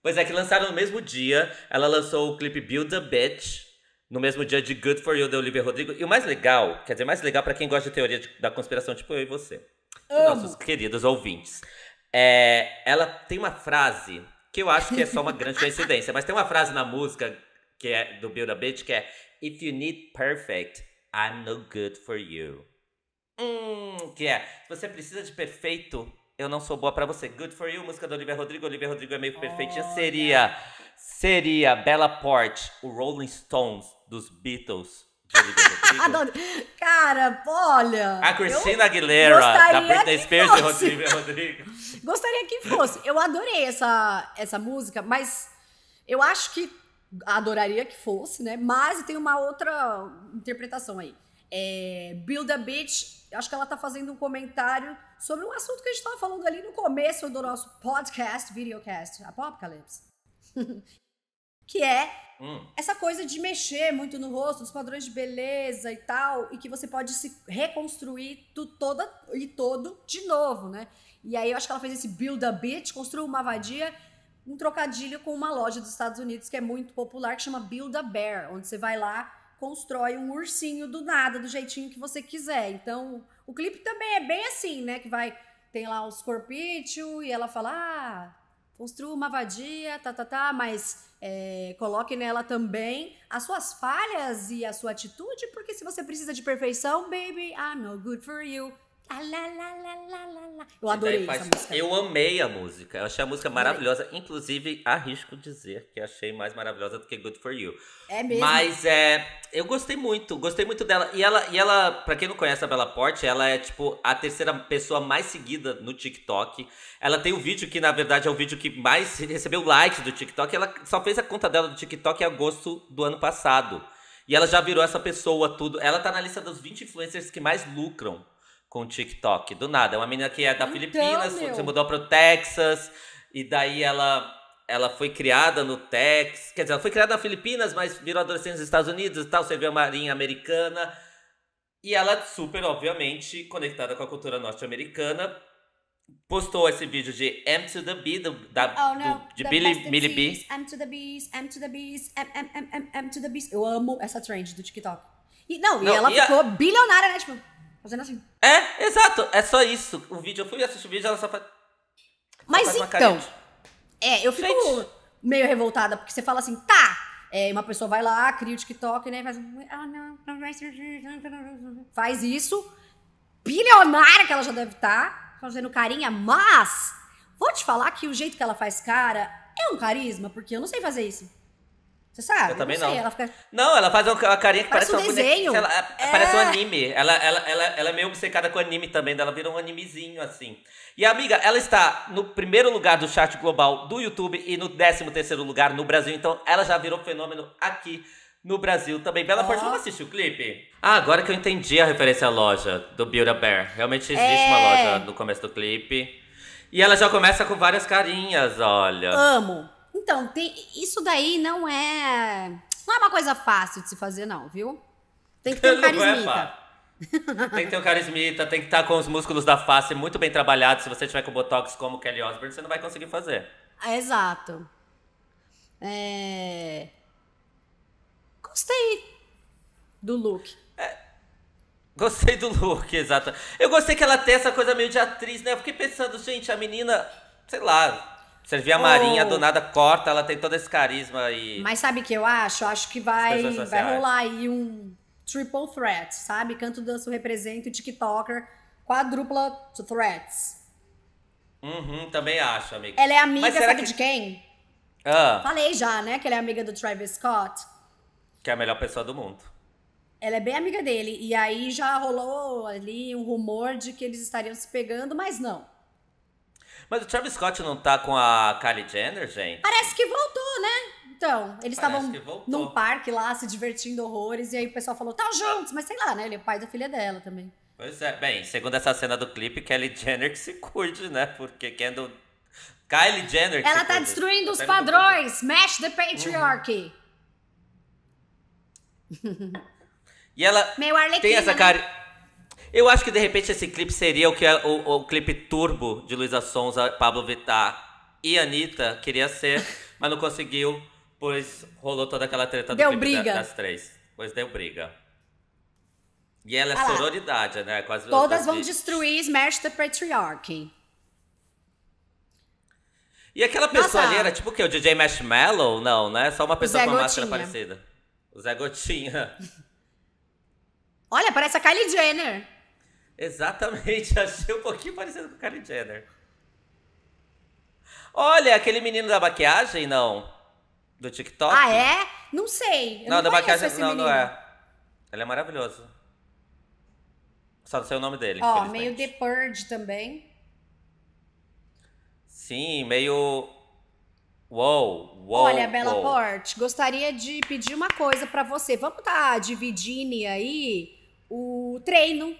Pois é, que lançaram no mesmo dia, ela lançou o clipe Build a Bitch, no mesmo dia de Good For You da Olivia Rodrigo. E o mais legal, quer dizer, mais legal para quem gosta de teoria de, da conspiração, tipo eu e você, Amo. nossos queridos ouvintes, é, ela tem uma frase que eu acho que é só uma grande coincidência, mas tem uma frase na música que é do Build a Bitch, que é If you need perfect, I'm no good for you. Hum, que é, se você precisa de perfeito, eu não sou boa para você. Good for you, música do Olivia Rodrigo. Olivia Rodrigo é meio perfeitinha. Oh, seria, yeah. seria Bella Porte, o Rolling Stones dos Beatles. *laughs* Cara, olha. A Cristina Aguilera, da Britney Spears de e Rodrigo, Rodrigo. Gostaria que fosse. Eu adorei essa, essa música, mas eu acho que adoraria que fosse, né? Mas tem uma outra interpretação aí. É, Build a bitch, acho que ela tá fazendo um comentário sobre um assunto que a gente estava falando ali no começo do nosso podcast, videocast, Apocalypse. *laughs* que é hum. essa coisa de mexer muito no rosto, dos padrões de beleza e tal, e que você pode se reconstruir tu toda e todo de novo, né? E aí eu acho que ela fez esse build a bitch, construiu uma vadia um trocadilho com uma loja dos Estados Unidos que é muito popular, que chama Build a Bear, onde você vai lá, constrói um ursinho do nada, do jeitinho que você quiser. Então, o clipe também é bem assim, né? Que vai, tem lá os corpício e ela fala, ah, construa uma vadia, tá, tá, tá, mas é, coloque nela também as suas falhas e a sua atitude, porque se você precisa de perfeição, baby, I'm no good for you. Ah, eu tá adorei faz... essa música. Eu amei a música. Eu achei a música maravilhosa. Inclusive, arrisco dizer que achei mais maravilhosa do que Good For You. É mesmo? Mas é, eu gostei muito. Gostei muito dela. E ela, e ela pra quem não conhece a Bela Porte, ela é, tipo, a terceira pessoa mais seguida no TikTok. Ela tem um vídeo que, na verdade, é o vídeo que mais recebeu likes do TikTok. Ela só fez a conta dela do TikTok em agosto do ano passado. E ela já virou essa pessoa, tudo. Ela tá na lista dos 20 influencers que mais lucram com TikTok. Do nada. É uma menina que é da então, Filipinas, meu. se mudou para o Texas, e daí ela. Ela foi criada no Texas, quer dizer, ela foi criada nas Filipinas, mas virou adolescente nos Estados Unidos e tal, serviu a Marinha Americana. E ela, super, obviamente, conectada com a cultura norte-americana, postou esse vídeo de M to the B, do, da, oh, do, de Billy, Billy B. M to the B's, M to the B's, M, M, M, M, to the B's. Eu amo essa trend do TikTok. E, não, não e ela e ficou a... bilionária, né? Tipo, fazendo assim. É, exato. É só isso. O vídeo, eu fui assistir o vídeo, ela só faz. Mas faz então. É, eu fico Gente. meio revoltada, porque você fala assim, tá. É, uma pessoa vai lá, cria o TikTok, né? Faz. Ah, não vai Faz isso. Bilionária que ela já deve estar, tá, fazendo carinha, mas vou te falar que o jeito que ela faz cara é um carisma, porque eu não sei fazer isso. Você sabe? Eu também não. Sei, não. Ela fica... não, ela faz uma carinha que parece, parece um desenho. ela, é... Parece um é. anime. Ela, ela, ela, ela é meio obcecada com anime também, ela vira um animezinho assim. E amiga, ela está no primeiro lugar do chat global do YouTube e no décimo terceiro lugar no Brasil. Então ela já virou fenômeno aqui no Brasil também. Bela oh. Porte, vamos assistir o clipe? Ah, agora que eu entendi a referência à loja do Build a Bear. Realmente existe é. uma loja no começo do clipe. E ela já começa com várias carinhas, olha. Amo. Então, tem, isso daí não é. Não é uma coisa fácil de se fazer, não, viu? Tem que ter um *laughs* é carismita. tem que ter um carismita, tem que estar com os músculos da face muito bem trabalhados. Se você tiver com Botox como Kelly Osbourne, você não vai conseguir fazer. Ah, exato. É... Gostei do look. É. Gostei do look, exato. Eu gostei que ela tem essa coisa meio de atriz, né? Eu fiquei pensando, gente, a menina, sei lá, você vê a Marinha, oh. do nada corta, ela tem todo esse carisma e. Mas sabe o que eu acho? Eu acho que vai, vai rolar aí um triple threat, sabe? Canto, danço, represento, TikToker, quadrupla threats. Uhum, também acho, amiga. Ela é amiga, sabe que... de quem? Ah. Falei já, né? Que ela é amiga do Travis Scott. Que é a melhor pessoa do mundo. Ela é bem amiga dele. E aí já rolou ali um rumor de que eles estariam se pegando, mas não. Mas o Travis Scott não tá com a Kylie Jenner, gente? Parece que voltou, né? Então, eles estavam num parque lá se divertindo horrores e aí o pessoal falou: "Tá juntos", mas sei lá, né? Ele é pai da filha dela também. Pois é, bem, segundo essa cena do clipe, Kylie Jenner que se cuide, né? Porque Kendall Kylie Jenner que Ela tá cuide. destruindo os tá padrões. Smash the patriarchy. Uhum. *laughs* e ela Meio Arlequina, tem essa cara né? Eu acho que de repente esse clipe seria o que é o, o clipe turbo de Luísa Sonza, Pablo Vittar e Anitta queria ser, *laughs* mas não conseguiu, pois rolou toda aquela treta deu do clipe briga. Da, das três. Pois deu briga. E ela é ah sororidade, né? Quase Todas vão destruir Smash the Patriarchy. E aquela pessoa Nossa. ali era tipo o quê? O DJ Marshmallow? Não, né? Só uma pessoa com uma máscara parecida. O Zé Gotinha. *laughs* Olha, parece a Kylie Jenner. Exatamente, *laughs* achei um pouquinho parecido com o Kylie Jenner. Olha, aquele menino da maquiagem, não? Do TikTok? Ah, é? Não sei. Eu não, não da maquiagem não, menino. não é. Ele é maravilhoso. Só não sei o nome dele. Ó, meio The Purge também. Sim, meio. Uou, uou. Olha, Bela uou. Porte, gostaria de pedir uma coisa para você. Vamos tá dividindo aí o treino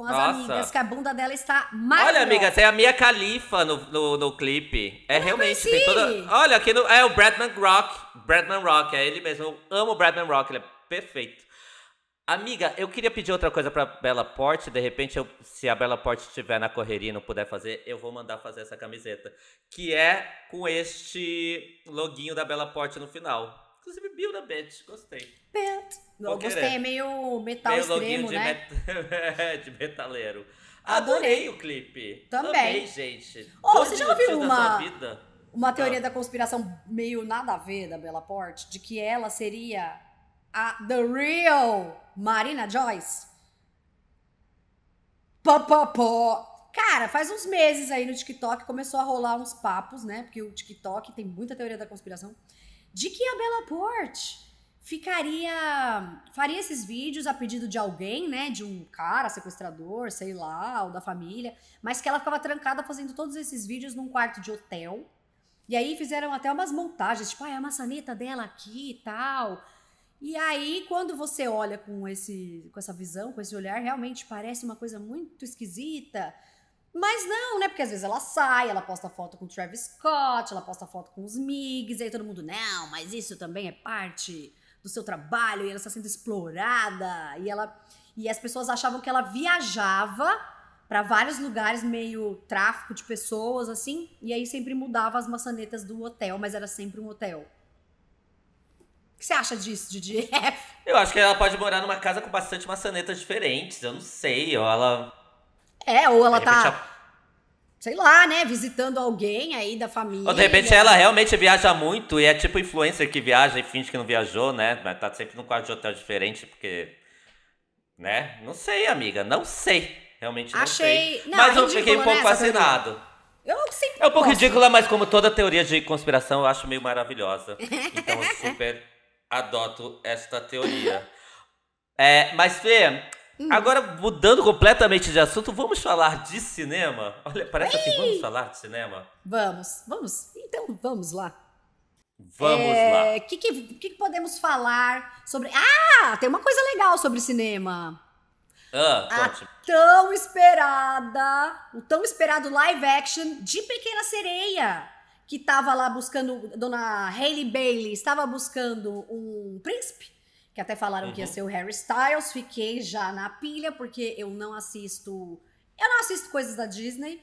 com as Nossa. amigas, que a bunda dela está maravilhosa. Olha, amiga, tem a minha Califa no, no, no clipe. É eu realmente, tem toda... Olha, aqui no... é o Bradman Rock. Bradman Rock, é ele mesmo. Eu amo o Bradman Rock, ele é perfeito. Amiga, eu queria pedir outra coisa pra Bela Porte. De repente, eu, se a Bela Porte estiver na correria e não puder fazer, eu vou mandar fazer essa camiseta. Que é com este loginho da Bela Porte no final. Inclusive, Build a Bitch, gostei. Bet. Não, gostei, é meio metal meio extremo, né? Met... *laughs* de metaleiro. Adorei. Adorei, o clipe. Também. Adorei, gente. Oh, você já ouviu uma, uma ah. teoria ah. da conspiração meio nada a ver da Bella Porte? De que ela seria a The Real Marina Joyce? Pá, pá, Cara, faz uns meses aí no TikTok começou a rolar uns papos, né? Porque o TikTok tem muita teoria da conspiração de que a Bella Porte ficaria faria esses vídeos a pedido de alguém, né, de um cara sequestrador, sei lá, ou da família, mas que ela ficava trancada fazendo todos esses vídeos num quarto de hotel. E aí fizeram até umas montagens, tipo, ah, a maçaneta dela aqui e tal. E aí quando você olha com esse com essa visão, com esse olhar, realmente parece uma coisa muito esquisita. Mas não, né? Porque às vezes ela sai, ela posta foto com Travis Scott, ela posta foto com os Migs, e aí todo mundo, não, mas isso também é parte do seu trabalho, e ela está sendo explorada, e ela. E as pessoas achavam que ela viajava para vários lugares, meio tráfico de pessoas, assim, e aí sempre mudava as maçanetas do hotel, mas era sempre um hotel. O que você acha disso, Didi? *laughs* Eu acho que ela pode morar numa casa com bastante maçanetas diferentes, eu não sei, ó ela é, ou ela tá. Sei lá, né? Visitando alguém aí da família. Ou de repente ela realmente viaja muito e é tipo influencer que viaja e finge que não viajou, né? Mas tá sempre num quarto de hotel diferente, porque. Né? Não sei, amiga. Não sei. Realmente não Achei... sei. Não, mas eu é fiquei um pouco né, fascinado. Eu sempre. É um pouco gosto. ridícula, mas como toda teoria de conspiração, eu acho meio maravilhosa. *laughs* Então eu super adoto esta teoria. É, mas, Fê, Hum. Agora, mudando completamente de assunto, vamos falar de cinema? Olha, parece Ei! vamos falar de cinema? Vamos, vamos. Então, vamos lá. Vamos é, lá. O que, que, que, podemos falar sobre... Ah, tem uma coisa legal sobre cinema. Ah, A tão esperada, o tão esperado live action de Pequena Sereia, que estava lá buscando, Dona Hailey Bailey estava buscando um príncipe que até falaram uhum. que ia uhum. ser o Harry Styles. Fiquei já na pilha, porque eu não assisto. Eu não assisto coisas da Disney.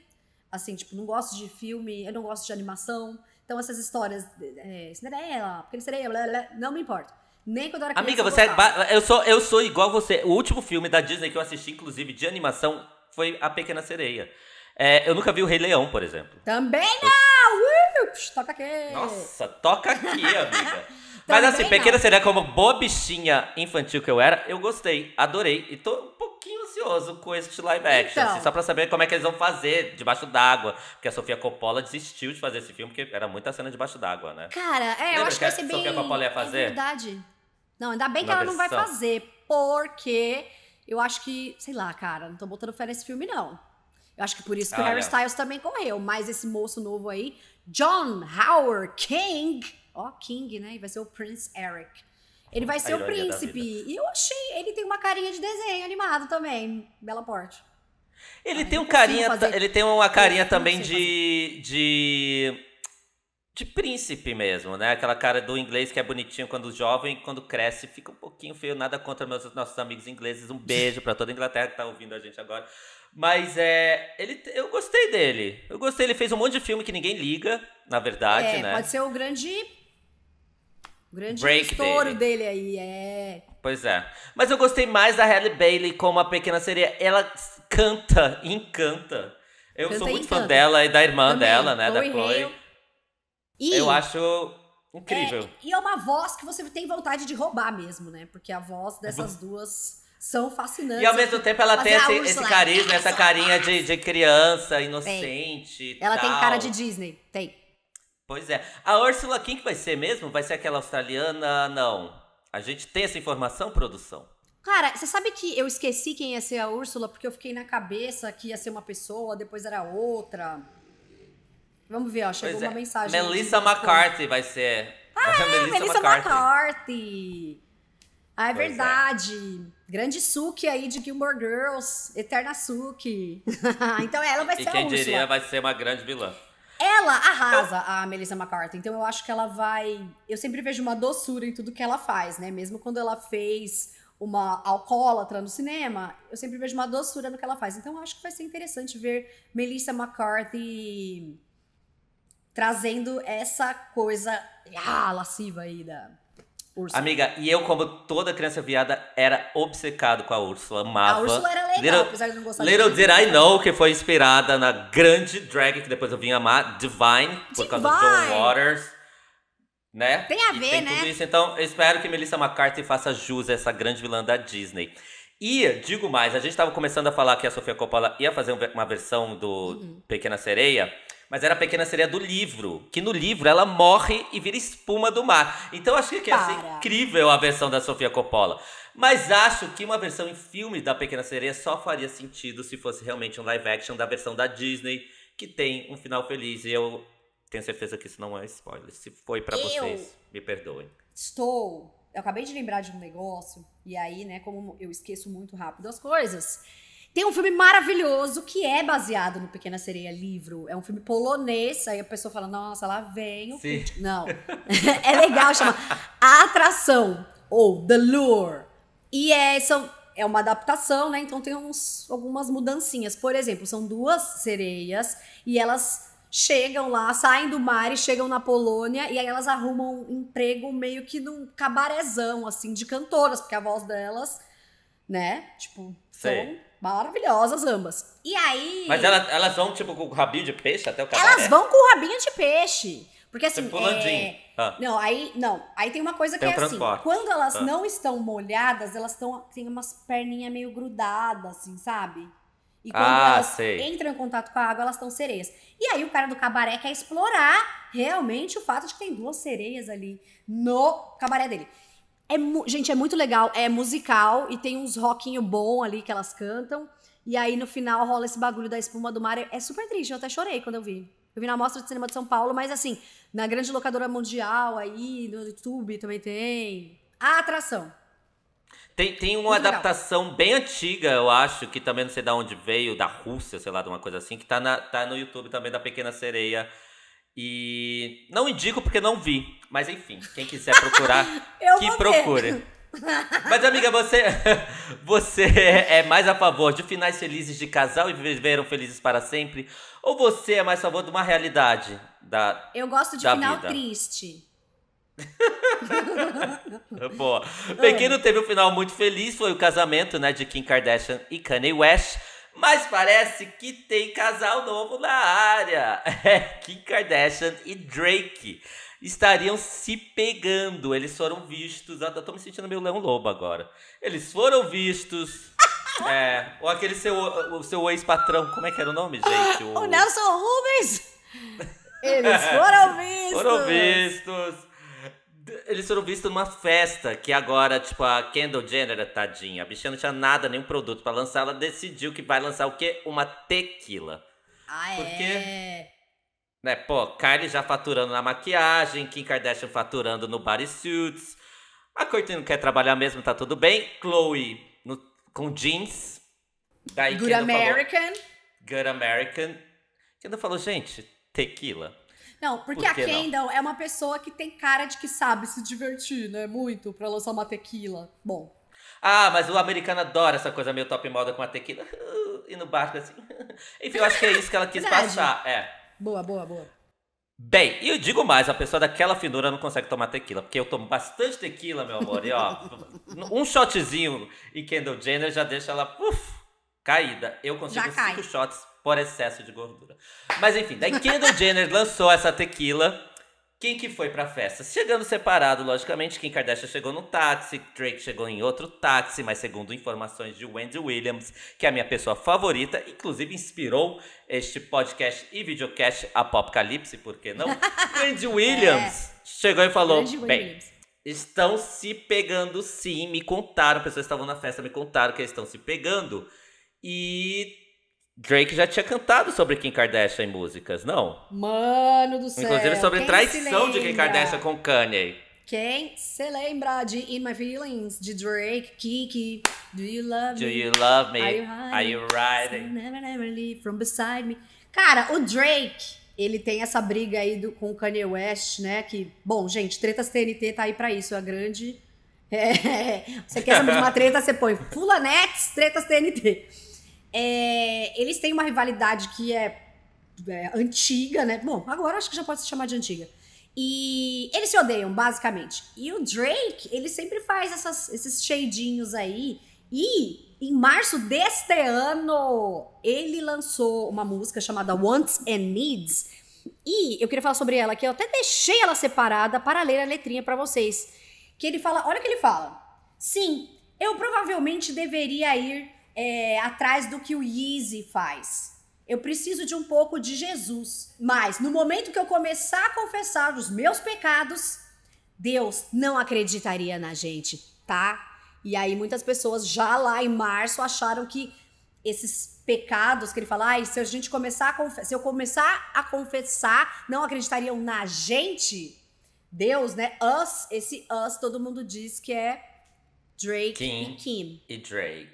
Assim, tipo, não gosto de filme, eu não gosto de animação. Então, essas histórias. É, Cinderela, Pequena Sereia, blá, blá, não me importa. Nem quando eu era Amiga, criança. Amiga, você eu, é, eu, sou, eu sou igual você. O último filme da Disney que eu assisti, inclusive, de animação, foi A Pequena Sereia. É, eu nunca vi o Rei Leão, por exemplo. Também não! Eu... Uh, toca aqui! Nossa, toca aqui, amiga. *laughs* Mas assim, não. Pequena seria como bobichinha infantil que eu era, eu gostei, adorei. E tô um pouquinho ansioso com este live action, então. assim, só pra saber como é que eles vão fazer debaixo d'água. Porque a Sofia Coppola desistiu de fazer esse filme, porque era muita cena debaixo d'água, né? Cara, é, Lembra eu acho que, que vai ser bem... Sofia Coppola ia é fazer? É verdade. Não, ainda bem que Uma ela versão. não vai fazer, porque eu acho que, sei lá, cara, não tô botando fé nesse filme, não. Eu acho que por isso que ah, o Harry Styles também correu, mas esse moço novo aí, John Howard King ó, King, né? E vai ser o Prince Eric. Ele vai a ser o príncipe. E eu achei, ele tem uma carinha de desenho animado também. Bela porte. Ele ah, tem um carinha, fazer... ele tem uma carinha também de, de de príncipe mesmo, né? Aquela cara do inglês que é bonitinho quando jovem, quando cresce fica um pouquinho feio. Nada contra meus nossos amigos ingleses. Um beijo para toda a Inglaterra que tá ouvindo a gente agora. Mas é, ele, eu gostei dele. Eu gostei. Ele fez um monte de filme que ninguém liga, na verdade, é, né? Pode ser o grande o grande Break estouro dele. dele. aí, é. Pois é. Mas eu gostei mais da Halle Bailey como a pequena sereia. Ela canta, encanta. Eu canta sou muito encanta. fã dela e da irmã Também, dela, né? Chloe da Chloe. E... Eu acho incrível. É, e é uma voz que você tem vontade de roubar mesmo, né? Porque a voz dessas *laughs* duas são fascinantes. E ao mesmo tempo ela tem é esse, esse carisma, essa carinha de, de criança inocente. Ela tem cara de Disney, tem. Pois é. A Ursula, quem que vai ser mesmo? Vai ser aquela australiana? Não. A gente tem essa informação, produção? Cara, você sabe que eu esqueci quem ia ser a Úrsula porque eu fiquei na cabeça que ia ser uma pessoa, depois era outra. Vamos ver, ó, chegou pois uma é. mensagem. Melissa McCarthy vai ser. Ah, é, *laughs* Melissa, Melissa McCarthy. McCarthy. Ah, é pois é. verdade. É. Grande Suki aí de Gilmore Girls, Eterna Suki. *laughs* então ela vai e ser a Úrsula. E quem diria vai ser uma grande vilã. Ela arrasa a Melissa McCarthy. Então eu acho que ela vai. Eu sempre vejo uma doçura em tudo que ela faz, né? Mesmo quando ela fez uma alcoólatra no cinema, eu sempre vejo uma doçura no que ela faz. Então eu acho que vai ser interessante ver Melissa McCarthy trazendo essa coisa ah, lasciva aí da, Úrsula. Amiga, e eu, como toda criança viada, era obcecado com a Úrsula, amava. A Úrsula era legal, little, apesar de não gostar Little did I know que foi inspirada na grande drag que depois eu vim amar, Divine, por Divine. causa do John Waters. Né? Tem a ver, tem né? Tudo isso. Então, eu espero que Melissa McCarthy faça jus a essa grande vilã da Disney. E, digo mais, a gente estava começando a falar que a Sofia Coppola ia fazer uma versão do uhum. Pequena Sereia. Mas era a pequena sereia do livro, que no livro ela morre e vira espuma do mar. Então eu achei que ia ser incrível a versão da Sofia Coppola. Mas acho que uma versão em filme da Pequena Sereia só faria sentido se fosse realmente um live action da versão da Disney, que tem um final feliz. E eu tenho certeza que isso não é spoiler. Se foi para vocês, me perdoem. Estou. Eu acabei de lembrar de um negócio, e aí, né, como eu esqueço muito rápido as coisas. Tem um filme maravilhoso que é baseado no Pequena Sereia livro. É um filme polonês, aí a pessoa fala, nossa, lá vem o Sim. Filme. Não. *laughs* é legal, chama A Atração, ou The Lure. E é, são, é uma adaptação, né? Então tem uns, algumas mudancinhas. Por exemplo, são duas sereias e elas chegam lá, saem do mar e chegam na Polônia e aí elas arrumam um emprego meio que num cabarezão, assim, de cantoras, porque a voz delas, né? Tipo, São Maravilhosas ambas. E aí. Mas ela, elas vão, tipo, com o rabinho de peixe até o cabaré? Elas vão com o rabinho de peixe. Porque assim. Tipo é... Ah. Não, aí. Não, aí tem uma coisa tem que é assim. Quando elas ah. não estão molhadas, elas estão. Tem umas perninhas meio grudadas, assim, sabe? E quando ah, elas sei. entram em contato com a água, elas estão sereias. E aí o cara do cabaré quer explorar realmente o fato de que tem duas sereias ali no cabaré dele. É, gente, é muito legal, é musical e tem uns rockinho bom ali que elas cantam. E aí no final rola esse bagulho da espuma do mar. É, é super triste, eu até chorei quando eu vi. Eu vi na Mostra de Cinema de São Paulo, mas assim, na grande locadora mundial aí, no YouTube também tem. A atração. Tem, tem uma Muito adaptação legal. bem antiga, eu acho, que também não sei de onde veio, da Rússia, sei lá, de uma coisa assim, que tá, na, tá no YouTube também da Pequena Sereia, e não indico porque não vi, mas enfim, quem quiser procurar, *laughs* que procure. Mas amiga, você *laughs* você é mais a favor de finais felizes de casal e viveram felizes para sempre, ou você é mais a favor de uma realidade da Eu gosto de final vida? triste. *laughs* Boa. Pequeno ah. teve um final muito feliz, foi o casamento, né, de Kim Kardashian e Kanye West. Mas parece que tem casal novo na área. É, Kim Kardashian e Drake estariam se pegando. Eles foram vistos. Eu tô me sentindo meio leão lobo agora. Eles foram vistos. *laughs* é, ou aquele seu, o seu ex-patrão, como é que era o nome, gente? O, *laughs* o Nelson Rubens! *laughs* Eles foram vistos! foram vistos! Eles foram vistos numa festa que agora, tipo, a Kendall Jenner, tadinha, a bichinha não tinha nada, nenhum produto para lançar, ela decidiu que vai lançar o quê? Uma tequila. Ah, Porque, é? Né, pô, Kylie já faturando na maquiagem, Kim Kardashian faturando no bodysuits, a Courtney não quer trabalhar mesmo, tá tudo bem, Chloe no, com jeans, daí Good Kendall American. Falou, Good American. Kendall falou, gente, tequila. Não, porque Por a Kendall não? é uma pessoa que tem cara de que sabe se divertir, né? Muito, pra lançar uma tequila. Bom. Ah, mas o americano adora essa coisa meio top moda com a tequila. *laughs* E no barco assim. *laughs* Enfim, eu acho que é isso que ela quis passar. É. Boa, boa, boa. Bem, e eu digo mais, a pessoa daquela finura não consegue tomar tequila, porque eu tomo bastante tequila, meu amor, e ó, *laughs* um shotzinho e Kendall Jenner já deixa ela, uf, caída. Eu consigo cinco shots por excesso de gordura. Mas enfim, daí Kendall Jenner lançou essa tequila. Quem que foi pra festa? Chegando separado, logicamente, Kim Kardashian chegou no táxi, Drake chegou em outro táxi, mas segundo informações de Wendy Williams, que é a minha pessoa favorita, inclusive inspirou este podcast e videocast Apocalipse, por que não? *laughs* Wendy Williams é. chegou e falou, bem, estão se pegando sim, me contaram, pessoas estavam na festa, me contaram que eles estão se pegando e Drake já tinha cantado sobre Kim Kardashian em músicas, não? Mano do céu. Inclusive sobre Quem traição de Kim Kardashian com Kanye. Quem se lembra de In My Feelings, de Drake, Kiki, Do You Love Do Me? Do You Love Me? Are You Riding? Never, never leave from beside me. Cara, o Drake, ele tem essa briga aí do, com o Kanye West, né? Que, bom, gente, tretas TNT tá aí pra isso, é a grande... *laughs* É, você quer saber de uma treta, você põe Fulanetes, tretas TNT. É, eles têm uma rivalidade que é, é, antiga, né? Bom, agora acho que já pode se chamar de antiga. E eles se odeiam, basicamente. E o Drake, ele sempre faz essas, esses shadinhos aí. E em março deste ano, ele lançou uma música chamada Wants and Needs. E eu queria falar sobre ela, que eu até deixei ela separada para ler a letrinha para vocês. Que ele fala, olha o que ele fala. Sim, eu provavelmente deveria ir é, atrás do que o Yeezy faz. Eu preciso de um pouco de Jesus. Mas no momento que eu começar a confessar os meus pecados, Deus não acreditaria na gente, tá? E aí muitas pessoas já lá em março acharam que esses pecados que ele fala, ah, se a gente começar a se eu começar a confessar, não acreditariam na gente. Deus, né? Us, esse us, todo mundo diz que é Drake Kim e Kim. E Drake.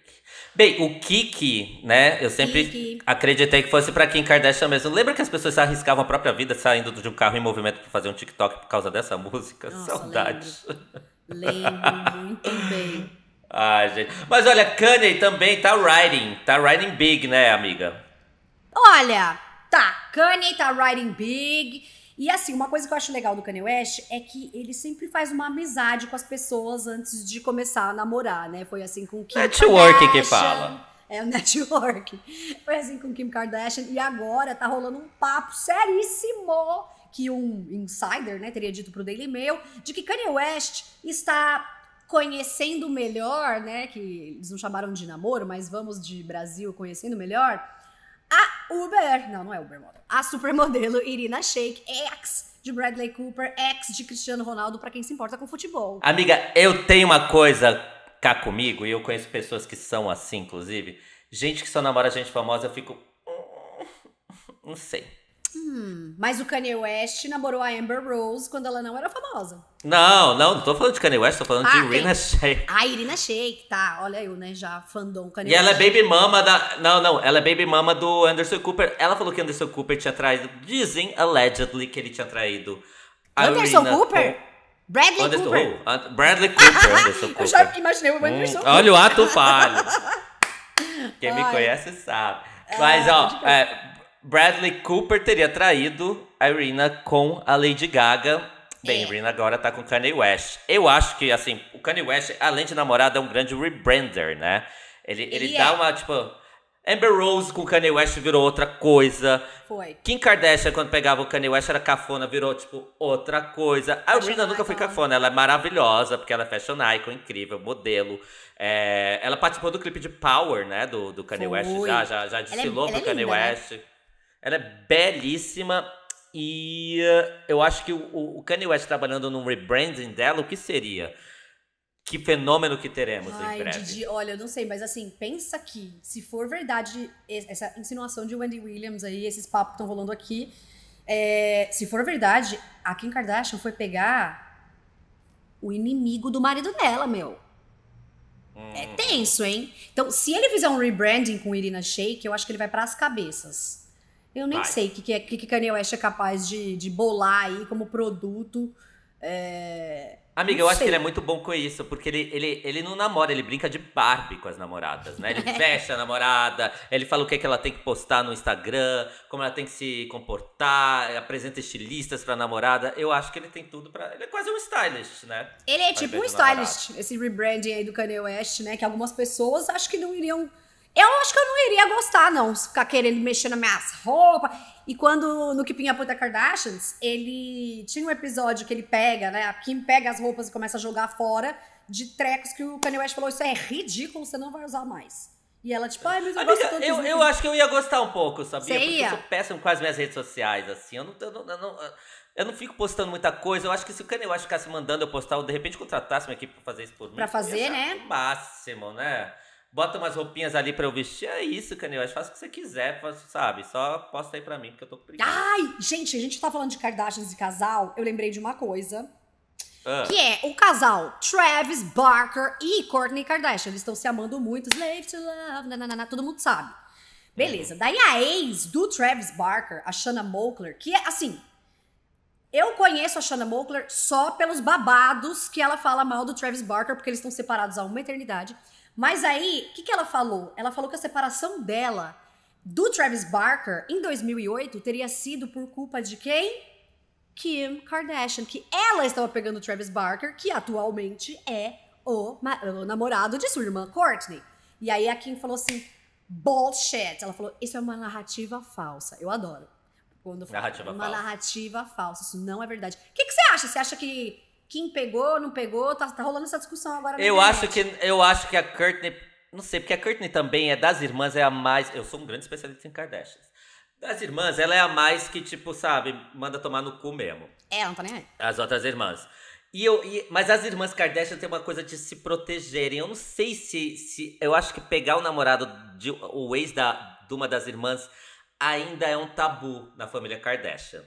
Bem, o Kiki, né? Eu sempre Kiki. acreditei que fosse para Kim Kardashian mesmo. Lembra que as pessoas arriscavam a própria vida saindo de um carro em movimento para fazer um TikTok por causa dessa música? Nossa, Saudade. Lembro. lembro muito bem. Ah, *laughs* gente. Mas olha, Kanye também tá riding. Tá riding big, né, amiga? Olha, tá. Kanye tá riding big. E assim, uma coisa que eu acho legal do Kanye West é que ele sempre faz uma amizade com as pessoas antes de começar a namorar, né? Foi assim com o Kim Network Kardashian, que fala. É o *laughs* network. Foi assim com Kim Kardashian e agora tá rolando um papo seríssimo que um insider, né, teria dito pro Daily Mail de que Kanye West está conhecendo melhor, né, que eles não chamaram de namoro, mas vamos de Brasil conhecendo melhor a Uber, não, não é Ubermodel. A supermodelo Irina Shayk, ex de Bradley Cooper, ex de Cristiano Ronaldo, para quem se importa com futebol. Amiga, eu tenho uma coisa cá comigo, e eu conheço pessoas que são assim, inclusive. Gente que só namora gente famosa, eu fico. Hum, não sei. Hum, mas o Kanye West namorou a Amber Rose quando ela não era famosa. Não, não, não tô falando de Kanye West, tô falando ah, de Irina Shayk. Ah, Irina Shayk, tá. Olha eu, né, já fandom Kanye E West. ela é baby mama da... Não, não, ela é baby mama do Anderson Cooper. Ela falou que Anderson Cooper tinha traído... Dizem, allegedly, que ele tinha traído a Anderson Irina Cooper? Com... Bradley Anderson, Cooper. Oh, Bradley Cooper, Cooper. *laughs* Eu já imaginei o Anderson hum, Cooper. Olha o ato falho. *laughs* Quem Ai. me conhece sabe. Mas, ah, ó... É, Bradley Cooper teria traído a Irina com a Lady Gaga. Bem, é. Irina agora tá com Kanye West. Eu acho que, assim, o Kanye West, além de namorado, é um grande rebrander, né? Ele, ele, ele dá é. uma, tipo... Amber Rose com Kanye West virou outra coisa. Foi. Kim Kardashian, quando pegava o Kanye West, era cafona, virou, tipo, outra coisa. A Rina nunca foi cafona, ela é maravilhosa, porque ela é fashion icon, incrível, modelo. É, ela participou do clipe de Power, né, do, do Kanye Foi. West, já, já, já desfilou ela é, ela pro é linda, Kanye né? West. Né? Ela é belíssima e eh, eu acho que o, Kanye West trabalhando num rebranding dela, o que seria? Que fenômeno que teremos Ai, em breve. Didi, olha, eu não sei, mas assim, pensa que se for verdade essa insinuação de Wendy Williams aí, esses papos que estão rolando aqui, é, se for verdade, a Kim Kardashian foi pegar o inimigo do marido dela, meu. É hum. É tenso, hein? Então, se ele fizer um rebranding com Irina Shayk, eu acho que ele vai para as cabeças. Eu nem Vai. sei o que, que, é, que, Kanye West é capaz de, de bolar aí como produto. É... Amiga, não eu sei. acho que ele é muito bom com isso, porque ele, ele, ele não namora, ele brinca de Barbie com as namoradas, né? Ele *laughs* fecha a namorada, ele fala o que, é que ela tem que postar no Instagram, como ela tem que se comportar, apresenta estilistas pra namorada. Eu acho que ele tem tudo pra. Ele é quase um stylist, né? Ele é tipo um stylist, namorado. esse rebranding aí do Kanye West, né? Que algumas pessoas acho que não iriam eu acho que eu não iria gostar, não, ficar querendo mexer nas minhas roupas. E quando no Keeping Up with the Kardashians, ele tinha um episódio que ele pega, né? A Kim pega as roupas e começa a jogar fora de trecos que o Kanye West falou: Isso é ridículo, você não vai usar mais. E ela, tipo, ai, mas eu Amiga, gosto tudo. eu, eu acho que eu ia gostar um pouco, sabia? Você Porque ia? eu sou péssimo com as minhas redes sociais, assim. Eu não, eu não, eu não, eu não fico postando muita coisa. Eu acho que se o Kanye West ficasse mandando eu postar, ou de repente contratasse uma equipe pra fazer isso por mim. Pra fazer, né? O máximo, né? bota umas roupinhas ali pra eu vestir. É isso, Canelhas. É, faça o que você quiser, sabe? Só posta aí pra mim, porque eu tô com preguiça. Ai, gente, a gente tá falando de Kardashians e casal. Eu lembrei de uma coisa. Ah. Que é o casal Travis Barker e Kourtney Kardashian. Eles estão se amando muito. Slave to love, nananana, todo mundo sabe. Beleza. Daí a ex do Travis Barker, a Shanna Mokler, que é assim... Eu conheço a Shanna Mokler só pelos babados que ela fala mal do Travis Barker, porque eles estão separados há uma eternidade. Mas aí, o que, que ela falou? Ela falou que a separação dela do Travis Barker em 2008 teria sido por culpa de quem? Kim Kardashian, que ela estava pegando o Travis Barker, que atualmente é o, o namorado de sua irmã Courtney. E aí a Kim falou assim: bullshit. Ela falou: isso é uma narrativa falsa. Eu adoro. Quando narrativa uma falsa. narrativa falsa, isso não é verdade. O que, que você acha? Você acha que Kim pegou, não pegou, tá, tá rolando essa discussão agora. Eu acho que eu acho que a Courtney, não sei, porque a Courtney também é das irmãs é a mais, eu sou um grande especialista em Kardashians. Das irmãs, ela é a mais que tipo, sabe, manda tomar no cu mesmo. É, ela não tá nem aí. As outras irmãs. E eu, e, mas as irmãs Kardashian têm uma coisa de se protegerem. Eu não sei se, se eu acho que pegar o namorado de, o ex da de uma das irmãs ainda é um tabu na família Kardashian.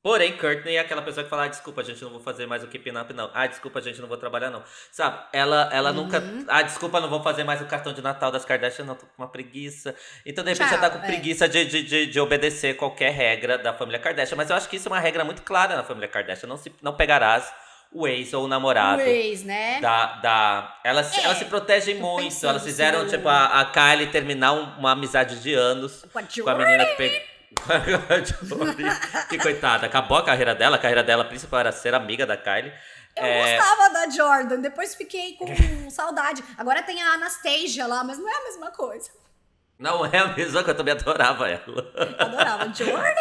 Porém, Courtney é aquela pessoa que fala, ah, desculpa, a gente não vou fazer mais o Keeping Up, não. Ah, desculpa, a gente não vou trabalhar, não. Sabe? Ela, ela uhum. nunca. Ah, desculpa, não vou fazer mais o cartão de Natal das Kardashian, não. Tô com uma preguiça. Então, de repente, tá Tchau, ela tá com é. preguiça de, de, de, de, obedecer qualquer regra da família Kardashian. Mas eu acho que isso é uma regra muito clara na família Kardashian. Não, se, não pegarás o ex ou o namorado. O ex, né? Da, da... Elas, é, elas se protegem muito. Elas fizeram, tipo, a, a Kylie terminar uma amizade de anos com a menina que pegou. *laughs* que coitada, acabou a carreira dela. A carreira dela, principal, era ser amiga da Kylie. Eu é... gostava da Jordan, depois fiquei com *laughs* saudade. Agora tem a Anastasia lá, mas não é a mesma coisa. Não é a mesma que eu também adorava ela. adorava *laughs* Jordan!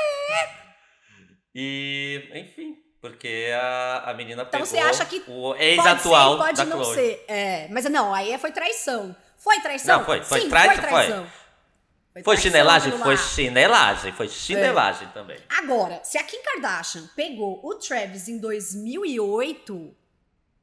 E, enfim, porque a, a menina então, pegou você acha que o ex-atual pode, ser, pode da não Chloe. ser. É, mas não, aí é, foi traição. Foi traição? Não, foi, foi, Sim, foi traição. Foi. Foi, tá chinelagem? Foi chinelagem, foi chinelagem é. também. Agora, se a Kim Kardashian pegou o Travis em 2008,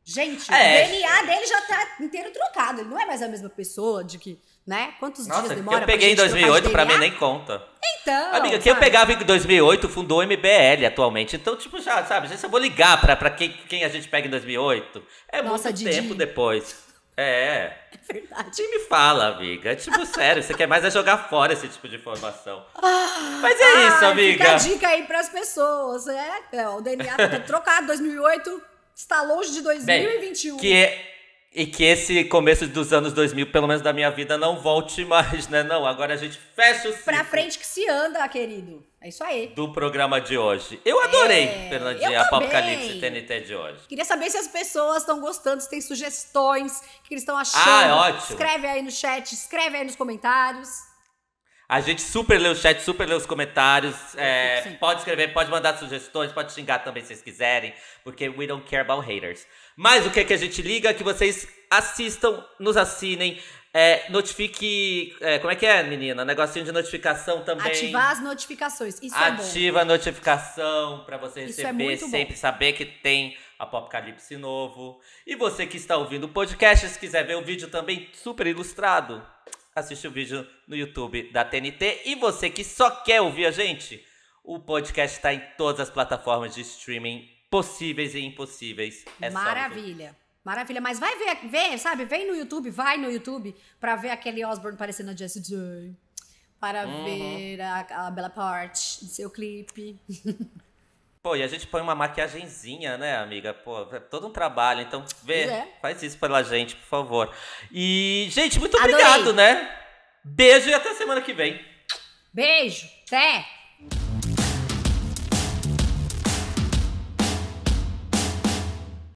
gente, é. o DNA dele já tá inteiro trocado. Ele não é mais a mesma pessoa de que, né? Quantos Nossa, dias demora? Eu peguei em 2008, pra mim nem conta. Então. Amiga, que eu pegava em 2008 fundou o MBL atualmente. Então, tipo, já, sabe, já se eu vou ligar pra, pra quem, quem a gente pega em 2008, é Nossa, muito Didi. tempo depois. É. É verdade. me fala, amiga. É tipo, sério, você quer mais é jogar fora esse tipo de informação. Ah, Mas é ah, isso, amiga. Fica a dica aí pras pessoas, né? É, o DNA tá trocado, 2008 está longe de 2021. Bem, que é... E que esse começo dos anos 2000, pelo menos da minha vida, não volte mais, né? Não, agora a gente fecha o ciclo. Pra frente que se anda, querido. É isso aí. Do programa de hoje. Eu adorei, é, Fernandinha, eu Apocalipse TNT de hoje. Queria saber se as pessoas estão gostando, se tem sugestões, o que eles estão ah, achando. Ah, é ótimo. Escreve aí no chat, escreve aí nos comentários. A gente super lê o chat, super lê os comentários. É, pode escrever, pode mandar sugestões, pode xingar também se vocês quiserem, porque we don't care about haters. Mas o que é que a gente liga? é Que vocês assistam, nos assinem, é, notifique. É, como é que é, menina? Negocinho de notificação também. Ativar as notificações. Isso Ativa é bom. Ativa a notificação para você é receber é sempre, bom. saber que tem Apocalipse novo. E você que está ouvindo o podcast, se quiser ver o vídeo também super ilustrado, assiste o vídeo no YouTube da TNT. E você que só quer ouvir a gente, o podcast está em todas as plataformas de streaming possíveis e impossíveis. É Maravilha. Maravilha, mas vai ver, vem, sabe? Vem no YouTube, vai no YouTube pra ver aquele Osborne parecendo a Jessie J. Para uhum. ver a, a Bella Part do seu clipe. *laughs* Pô, e a gente põe uma maquiagenzinha, né, amiga? Pô, é todo um trabalho, então vê, é. faz isso pela gente, por favor. E, gente, muito Adorei. obrigado, né? Beijo e até semana que vem. Beijo, até!